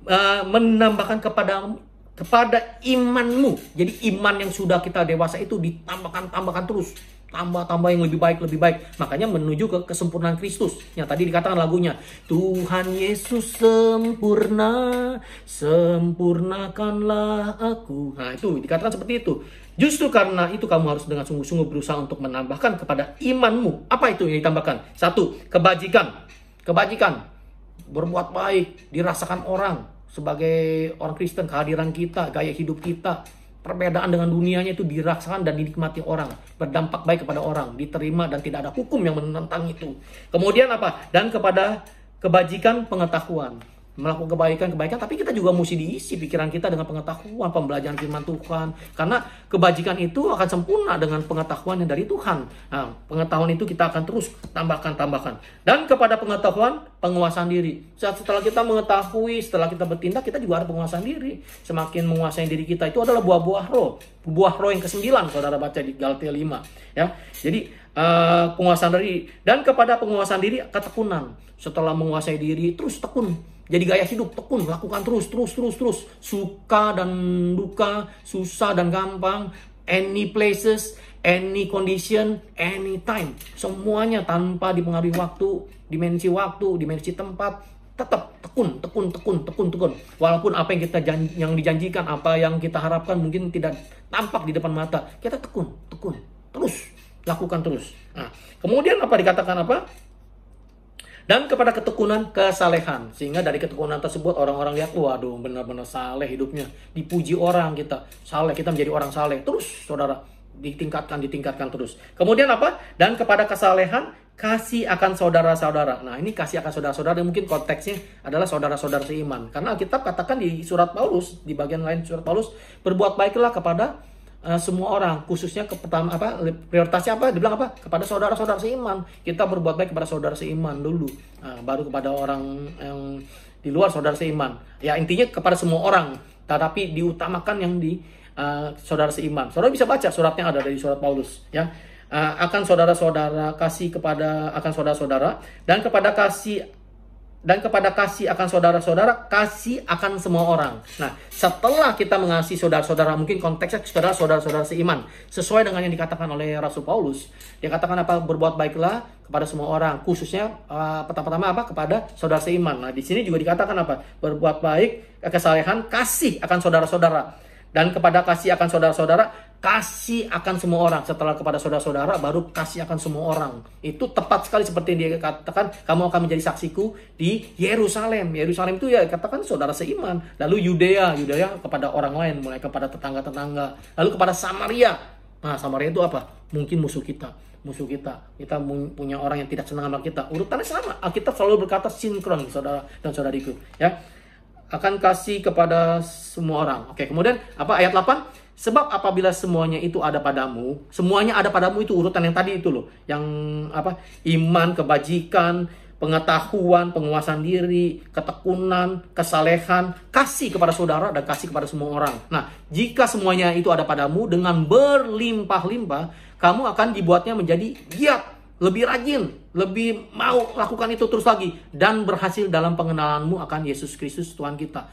E, menambahkan kepada kepada imanmu. Jadi iman yang sudah kita dewasa itu ditambahkan-tambahkan terus tambah tambah yang lebih baik lebih baik makanya menuju ke kesempurnaan Kristus yang tadi dikatakan lagunya Tuhan Yesus sempurna sempurnakanlah aku nah itu dikatakan seperti itu justru karena itu kamu harus dengan sungguh-sungguh berusaha untuk menambahkan kepada imanmu apa itu yang ditambahkan satu kebajikan kebajikan berbuat baik dirasakan orang sebagai orang Kristen kehadiran kita gaya hidup kita perbedaan dengan dunianya itu dirasakan dan dinikmati orang, berdampak baik kepada orang, diterima dan tidak ada hukum yang menentang itu. Kemudian apa? Dan kepada kebajikan pengetahuan melakukan kebaikan-kebaikan tapi kita juga mesti diisi pikiran kita dengan pengetahuan pembelajaran firman Tuhan karena kebajikan itu akan sempurna dengan pengetahuan yang dari Tuhan nah, pengetahuan itu kita akan terus tambahkan tambahkan dan kepada pengetahuan penguasaan diri setelah kita mengetahui setelah kita bertindak kita juga ada penguasaan diri semakin menguasai diri kita itu adalah buah-buah roh buah roh yang kesembilan saudara baca di Galatia 5 ya jadi uh, penguasaan diri dan kepada penguasaan diri ketekunan setelah menguasai diri terus tekun jadi gaya hidup, tekun, lakukan terus, terus, terus, terus. Suka dan duka, susah dan gampang, any places, any condition, any time. Semuanya tanpa dipengaruhi waktu, dimensi waktu, dimensi tempat, tetap tekun, tekun, tekun, tekun, tekun. Walaupun apa yang kita janji, yang dijanjikan, apa yang kita harapkan mungkin tidak tampak di depan mata, kita tekun, tekun, terus lakukan terus. Nah, kemudian apa dikatakan apa? dan kepada ketekunan kesalehan sehingga dari ketekunan tersebut orang-orang lihat waduh benar-benar saleh hidupnya dipuji orang kita saleh kita menjadi orang saleh terus saudara ditingkatkan ditingkatkan terus kemudian apa dan kepada kesalehan kasih akan saudara-saudara nah ini kasih akan saudara-saudara mungkin konteksnya adalah saudara-saudara seiman karena Alkitab katakan di surat Paulus di bagian lain surat Paulus berbuat baiklah kepada Eh, semua orang khususnya ke pertama apa prioritasnya apa dibilang apa kepada saudara-saudara seiman kita berbuat baik kepada saudara seiman dulu uh, baru kepada orang yang di luar saudara seiman ya intinya kepada semua orang tetapi diutamakan yang di uh, saudara seiman saudara bisa baca suratnya ada dari surat Paulus ya uh, akan saudara-saudara kasih kepada akan saudara-saudara dan kepada kasih dan kepada kasih akan saudara-saudara, kasih akan semua orang. Nah, setelah kita mengasihi saudara-saudara, mungkin konteksnya saudara-saudara seiman. Sesuai dengan yang dikatakan oleh Rasul Paulus, dia katakan apa? Berbuat baiklah kepada semua orang, khususnya eh, pertama-tama apa? Kepada saudara seiman. Nah, di sini juga dikatakan apa? Berbuat baik, kesalehan, kasih akan saudara-saudara. Dan kepada kasih akan saudara-saudara, kasih akan semua orang. Setelah kepada saudara-saudara, baru kasih akan semua orang. Itu tepat sekali seperti yang dia katakan, kamu akan menjadi saksiku di Yerusalem. Yerusalem itu ya katakan saudara seiman. Lalu Yudea, Yudea kepada orang lain, mulai kepada tetangga-tetangga. Lalu kepada Samaria. Nah, Samaria itu apa? Mungkin musuh kita musuh kita. Kita punya orang yang tidak senang sama kita. Urutannya sama. kita selalu berkata sinkron, saudara dan saudariku. Ya, akan kasih kepada semua orang. Oke, kemudian apa ayat 8? Sebab apabila semuanya itu ada padamu, semuanya ada padamu itu urutan yang tadi itu loh, yang apa? Iman, kebajikan, pengetahuan, penguasaan diri, ketekunan, kesalehan, kasih kepada saudara dan kasih kepada semua orang. Nah, jika semuanya itu ada padamu dengan berlimpah-limpah, kamu akan dibuatnya menjadi giat, lebih rajin, lebih mau lakukan itu terus lagi dan berhasil dalam pengenalanmu akan Yesus Kristus Tuhan kita.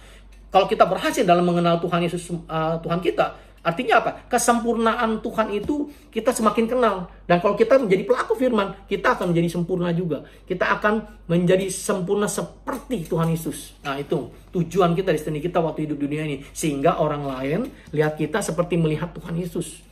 Kalau kita berhasil dalam mengenal Tuhan Yesus uh, Tuhan kita, Artinya apa? Kesempurnaan Tuhan itu kita semakin kenal. Dan kalau kita menjadi pelaku firman, kita akan menjadi sempurna juga. Kita akan menjadi sempurna seperti Tuhan Yesus. Nah itu tujuan kita di sini kita waktu hidup dunia ini. Sehingga orang lain lihat kita seperti melihat Tuhan Yesus.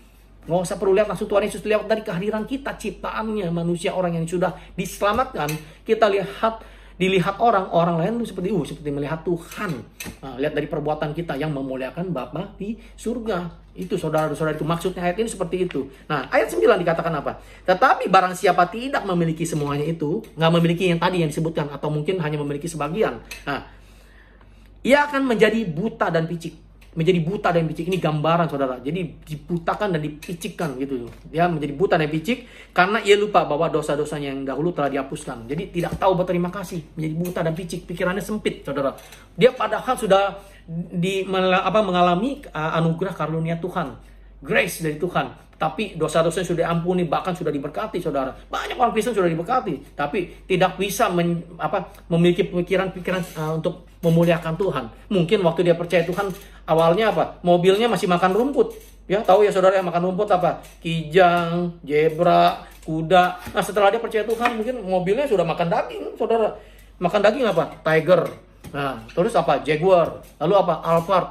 Nggak usah perlu lihat langsung Tuhan Yesus lihat dari kehadiran kita, ciptaannya, manusia orang yang sudah diselamatkan. Kita lihat dilihat orang orang lain tuh seperti uh seperti melihat Tuhan nah, lihat dari perbuatan kita yang memuliakan Bapa di surga itu saudara-saudara itu maksudnya ayat ini seperti itu nah ayat 9 dikatakan apa tetapi barang siapa tidak memiliki semuanya itu nggak memiliki yang tadi yang disebutkan atau mungkin hanya memiliki sebagian nah ia akan menjadi buta dan picik menjadi buta dan picik ini gambaran saudara jadi dibutakan dan dipicikkan gitu loh. dia menjadi buta dan picik karena ia lupa bahwa dosa-dosanya yang dahulu telah dihapuskan jadi tidak tahu berterima kasih menjadi buta dan picik pikirannya sempit saudara dia padahal sudah di apa mengalami uh, anugerah karunia Tuhan grace dari Tuhan. Tapi dosa-dosa sudah ampuni, bahkan sudah diberkati, saudara. Banyak orang Kristen sudah diberkati, tapi tidak bisa men, apa, memiliki pemikiran-pikiran uh, eh, untuk memuliakan Tuhan. Mungkin waktu dia percaya Tuhan, awalnya apa? Mobilnya masih makan rumput. Ya, tahu ya saudara yang makan rumput apa? Kijang, zebra, kuda. Nah, setelah dia percaya Tuhan, mungkin mobilnya sudah makan daging, saudara. Makan daging apa? Tiger. Nah, terus apa? Jaguar. Lalu apa? Alphard.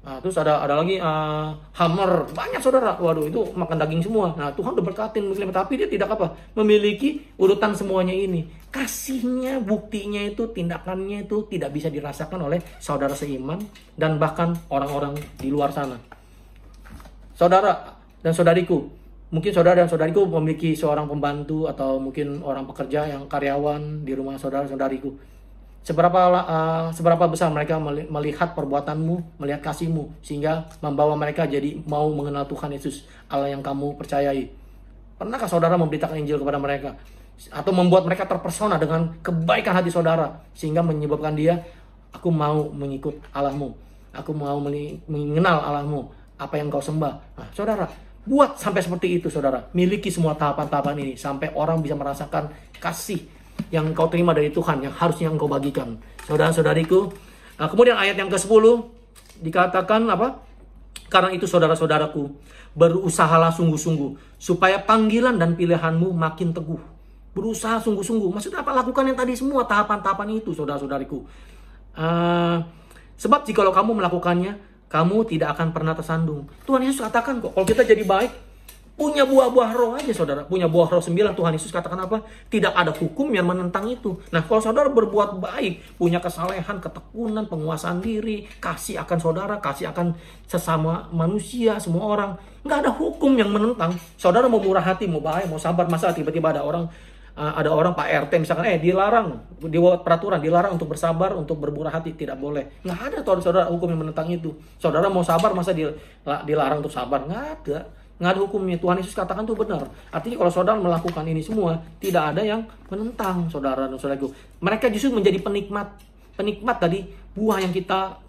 Nah, terus ada ada lagi uh, hammer, banyak saudara. Waduh, itu makan daging semua. Nah, Tuhan udah berkatin muslim, tapi dia tidak apa? Memiliki urutan semuanya ini. Kasihnya, buktinya itu, tindakannya itu tidak bisa dirasakan oleh saudara seiman dan bahkan orang-orang di luar sana. Saudara dan saudariku, mungkin saudara dan saudariku memiliki seorang pembantu atau mungkin orang pekerja yang karyawan di rumah saudara saudariku seberapa uh, seberapa besar mereka melihat perbuatanmu, melihat kasihmu sehingga membawa mereka jadi mau mengenal Tuhan Yesus Allah yang kamu percayai. Pernahkah saudara memberitakan Injil kepada mereka atau membuat mereka terpesona dengan kebaikan hati saudara sehingga menyebabkan dia aku mau mengikut Allahmu. Aku mau mengenal Allahmu, apa yang kau sembah. Nah, saudara, buat sampai seperti itu saudara. Miliki semua tahapan-tahapan ini sampai orang bisa merasakan kasih yang kau terima dari Tuhan, yang harusnya engkau bagikan. Saudara-saudariku, nah, kemudian ayat yang ke-10 dikatakan apa? Karena itu saudara-saudaraku, berusahalah sungguh-sungguh supaya panggilan dan pilihanmu makin teguh. Berusaha sungguh-sungguh. Maksudnya apa? Lakukan yang tadi semua tahapan-tahapan itu, saudara-saudariku. Uh, sebab jikalau kamu melakukannya, kamu tidak akan pernah tersandung. Tuhan Yesus katakan kok, kalau kita jadi baik, Punya buah-buah roh aja saudara. Punya buah roh sembilan. Tuhan Yesus katakan apa? Tidak ada hukum yang menentang itu. Nah kalau saudara berbuat baik. Punya kesalehan, ketekunan, penguasaan diri. Kasih akan saudara. Kasih akan sesama manusia, semua orang. Nggak ada hukum yang menentang. Saudara mau murah hati, mau baik, mau sabar. Masa tiba-tiba ada orang eh, ada orang Pak RT misalkan eh dilarang di peraturan dilarang untuk bersabar untuk bermurah hati tidak boleh nggak ada saudara hukum yang menentang itu saudara mau sabar masa dilarang untuk sabar nggak ada nggak ada hukumnya. Tuhan Yesus katakan tuh benar. Artinya kalau saudara melakukan ini semua, tidak ada yang menentang saudara dan saudaraku. Mereka justru menjadi penikmat, penikmat dari buah yang kita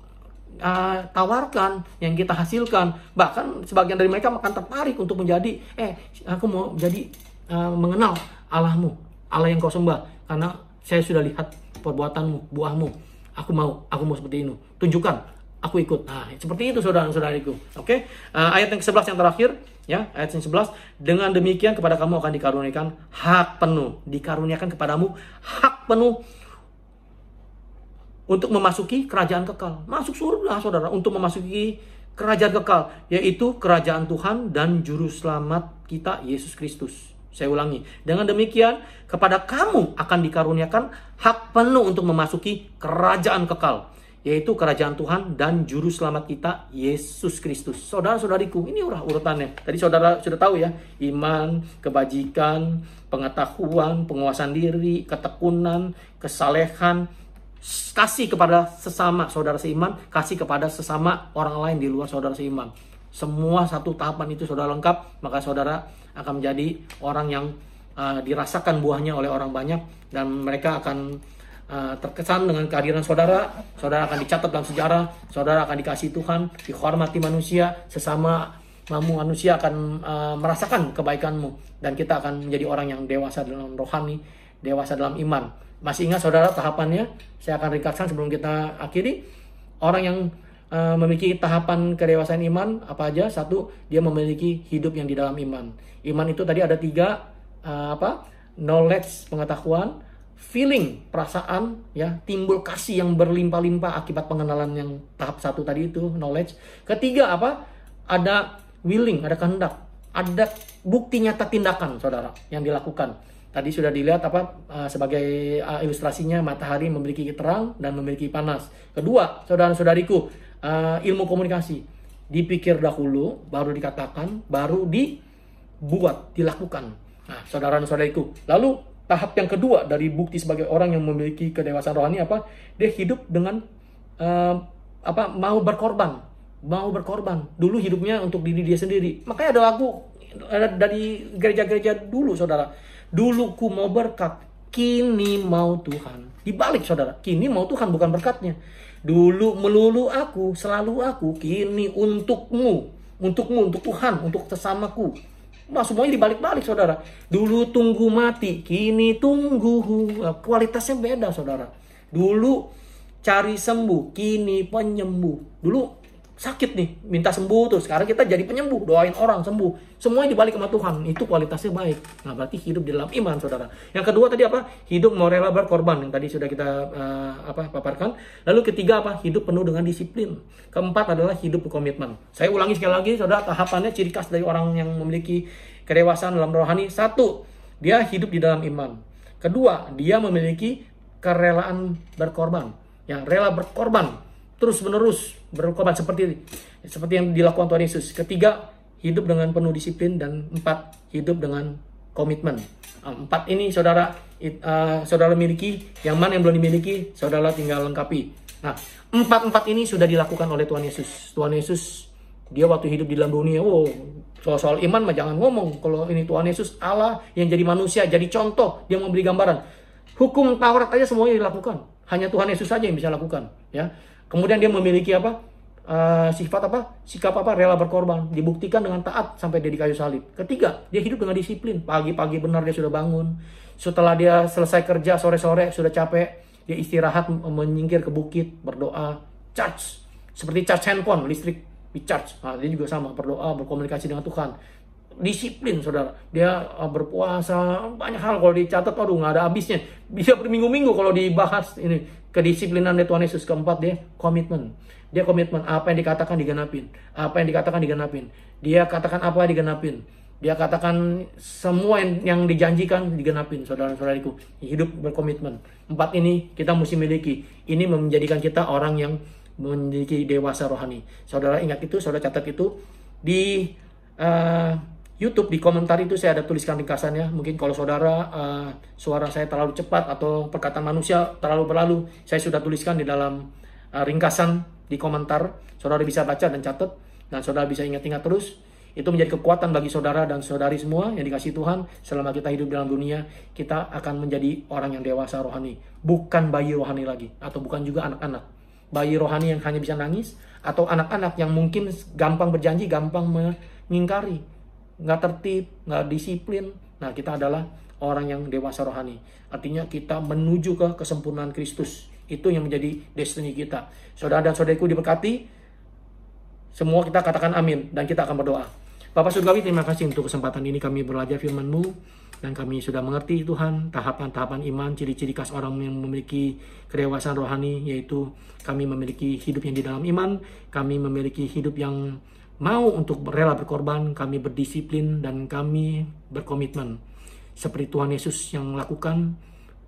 uh, tawarkan, yang kita hasilkan. Bahkan sebagian dari mereka akan tertarik untuk menjadi, eh aku mau jadi uh, mengenal Allahmu, Allah yang kau sembah, karena saya sudah lihat perbuatanmu, buahmu. Aku mau, aku mau seperti ini. Tunjukkan, aku ikut. Nah, seperti itu saudara-saudariku. Oke, okay? uh, ayat yang ke-11 yang terakhir, ya ayat 11 dengan demikian kepada kamu akan dikaruniakan hak penuh dikaruniakan kepadamu hak penuh untuk memasuki kerajaan kekal masuk surga saudara untuk memasuki kerajaan kekal yaitu kerajaan Tuhan dan juru selamat kita Yesus Kristus saya ulangi dengan demikian kepada kamu akan dikaruniakan hak penuh untuk memasuki kerajaan kekal yaitu kerajaan Tuhan dan juru selamat kita Yesus Kristus. Saudara-saudariku, ini urah urutannya. Tadi saudara sudah tahu ya, iman, kebajikan, pengetahuan, penguasaan diri, ketekunan, kesalehan, kasih kepada sesama saudara seiman, kasih kepada sesama orang lain di luar saudara seiman. Semua satu tahapan itu saudara lengkap, maka saudara akan menjadi orang yang uh, dirasakan buahnya oleh orang banyak dan mereka akan Eh, terkesan dengan kehadiran saudara, saudara akan dicatat dalam sejarah, saudara akan dikasih Tuhan, dihormati manusia, sesama kamu manusia akan uh, merasakan kebaikanmu dan kita akan menjadi orang yang dewasa dalam rohani, dewasa dalam iman. Masih ingat saudara tahapannya? Saya akan ringkaskan sebelum kita akhiri. Orang yang uh, memiliki tahapan kedewasaan iman apa aja? Satu, dia memiliki hidup yang di dalam iman. Iman itu tadi ada tiga uh, apa? Knowledge pengetahuan, feeling, perasaan, ya, timbul kasih yang berlimpah-limpah akibat pengenalan yang tahap satu tadi itu, knowledge. Ketiga apa? Ada willing, ada kehendak, ada bukti nyata tindakan, saudara, yang dilakukan. Tadi sudah dilihat apa eh, sebagai eh, ilustrasinya matahari memiliki terang dan memiliki panas. Kedua, saudara-saudariku, eh, ilmu komunikasi dipikir dahulu, baru dikatakan, baru dibuat, dilakukan. Nah, saudara-saudariku, lalu tahap yang kedua dari bukti sebagai orang yang memiliki kedewasaan rohani apa? Dia hidup dengan uh, apa mau berkorban, mau berkorban. Dulu hidupnya untuk diri dia sendiri. Makanya ada lagu dari gereja-gereja dulu saudara. Dulu ku mau berkat, kini mau Tuhan. Dibalik saudara, kini mau Tuhan bukan berkatnya. Dulu melulu aku, selalu aku, kini untukmu, untukmu, untuk Tuhan, untuk sesamaku Nah, semuanya dibalik-balik, saudara. Dulu tunggu mati, kini tunggu. Nah, kualitasnya beda, saudara. Dulu cari sembuh, kini penyembuh. Dulu sakit nih, minta sembuh terus. Sekarang kita jadi penyembuh, doain orang sembuh. Semuanya dibalik sama Tuhan, itu kualitasnya baik. Nah, berarti hidup di dalam iman, saudara. Yang kedua tadi apa? Hidup mau rela berkorban yang tadi sudah kita uh, apa paparkan. Lalu ketiga apa? Hidup penuh dengan disiplin. Keempat adalah hidup berkomitmen. Saya ulangi sekali lagi, saudara, tahapannya ciri khas dari orang yang memiliki kedewasaan dalam rohani. Satu, dia hidup di dalam iman. Kedua, dia memiliki kerelaan berkorban. Yang rela berkorban terus menerus berkorban seperti seperti yang dilakukan Tuhan Yesus. Ketiga, hidup dengan penuh disiplin dan empat, hidup dengan komitmen. Ah, empat ini saudara uh, saudara miliki, yang mana yang belum dimiliki saudara tinggal lengkapi. Nah, empat-empat ini sudah dilakukan oleh Tuhan Yesus. Tuhan Yesus dia waktu hidup di dalam dunia, oh soal soal iman mah jangan ngomong. Kalau ini Tuhan Yesus Allah yang jadi manusia, jadi contoh, dia memberi gambaran. Hukum Taurat aja semuanya dilakukan. Hanya Tuhan Yesus saja yang bisa lakukan, ya. Kemudian dia memiliki apa? Uh, sifat apa? Sikap apa? Rela berkorban. Dibuktikan dengan taat sampai dia di kayu salib. Ketiga, dia hidup dengan disiplin. Pagi-pagi benar dia sudah bangun. Setelah dia selesai kerja sore-sore sudah capek, dia istirahat menyingkir ke bukit, berdoa, charge. Seperti charge handphone, listrik di charge. Nah, dia juga sama, berdoa, berkomunikasi dengan Tuhan disiplin saudara dia eh, berpuasa banyak hal kalau dicatat aduh nggak ada habisnya bisa berminggu-minggu kalau dibahas ini kedisiplinan dari Tuhan Yesus keempat dia komitmen dia komitmen apa yang dikatakan digenapin apa yang dikatakan digenapin dia katakan apa digenapin dia katakan semua yang, yang dijanjikan digenapin saudara-saudariku hidup berkomitmen empat ini kita mesti miliki ini menjadikan kita orang yang memiliki dewasa rohani saudara ingat itu saudara catat itu di uh, YouTube di komentar itu saya ada tuliskan ringkasannya. Mungkin kalau saudara uh, suara saya terlalu cepat atau perkataan manusia terlalu berlalu, saya sudah tuliskan di dalam uh, ringkasan di komentar. Saudara bisa baca dan catat dan saudara bisa ingat-ingat terus. Itu menjadi kekuatan bagi saudara dan saudari semua yang dikasih Tuhan. Selama kita hidup dalam dunia, kita akan menjadi orang yang dewasa rohani, bukan bayi rohani lagi atau bukan juga anak-anak. Bayi rohani yang hanya bisa nangis atau anak-anak yang mungkin gampang berjanji, gampang mengingkari nggak tertib, nggak disiplin. Nah, kita adalah orang yang dewasa rohani. Artinya kita menuju ke kesempurnaan Kristus. Itu yang menjadi destiny kita. Saudara dan saudariku diberkati. Semua kita katakan amin dan kita akan berdoa. Bapak Surgawi, terima kasih untuk kesempatan ini kami belajar firman-Mu dan kami sudah mengerti Tuhan tahapan-tahapan iman, ciri-ciri khas orang yang memiliki kedewasaan rohani yaitu kami memiliki hidup yang di dalam iman, kami memiliki hidup yang mau untuk rela berkorban, kami berdisiplin dan kami berkomitmen. Seperti Tuhan Yesus yang melakukan,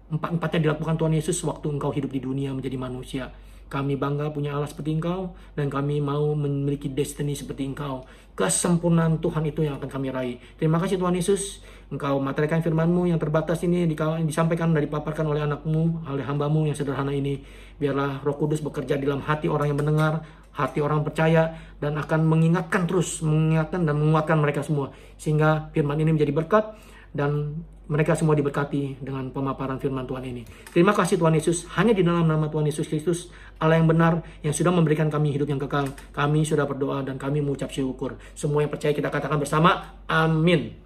empat-empatnya dilakukan Tuhan Yesus waktu engkau hidup di dunia menjadi manusia. Kami bangga punya Allah seperti engkau dan kami mau memiliki destiny seperti engkau. Kesempurnaan Tuhan itu yang akan kami raih. Terima kasih Tuhan Yesus. Engkau materikan firmanmu yang terbatas ini disampaikan dan dipaparkan oleh anakmu, oleh hambamu yang sederhana ini. Biarlah roh kudus bekerja dalam hati orang yang mendengar, hati orang percaya dan akan mengingatkan terus, mengingatkan dan menguatkan mereka semua sehingga firman ini menjadi berkat dan mereka semua diberkati dengan pemaparan firman Tuhan ini. Terima kasih Tuhan Yesus, hanya di dalam nama Tuhan Yesus Kristus, Allah yang benar, yang sudah memberikan kami hidup yang kekal. Kami sudah berdoa dan kami mengucap syukur. Semua yang percaya kita katakan bersama, amin.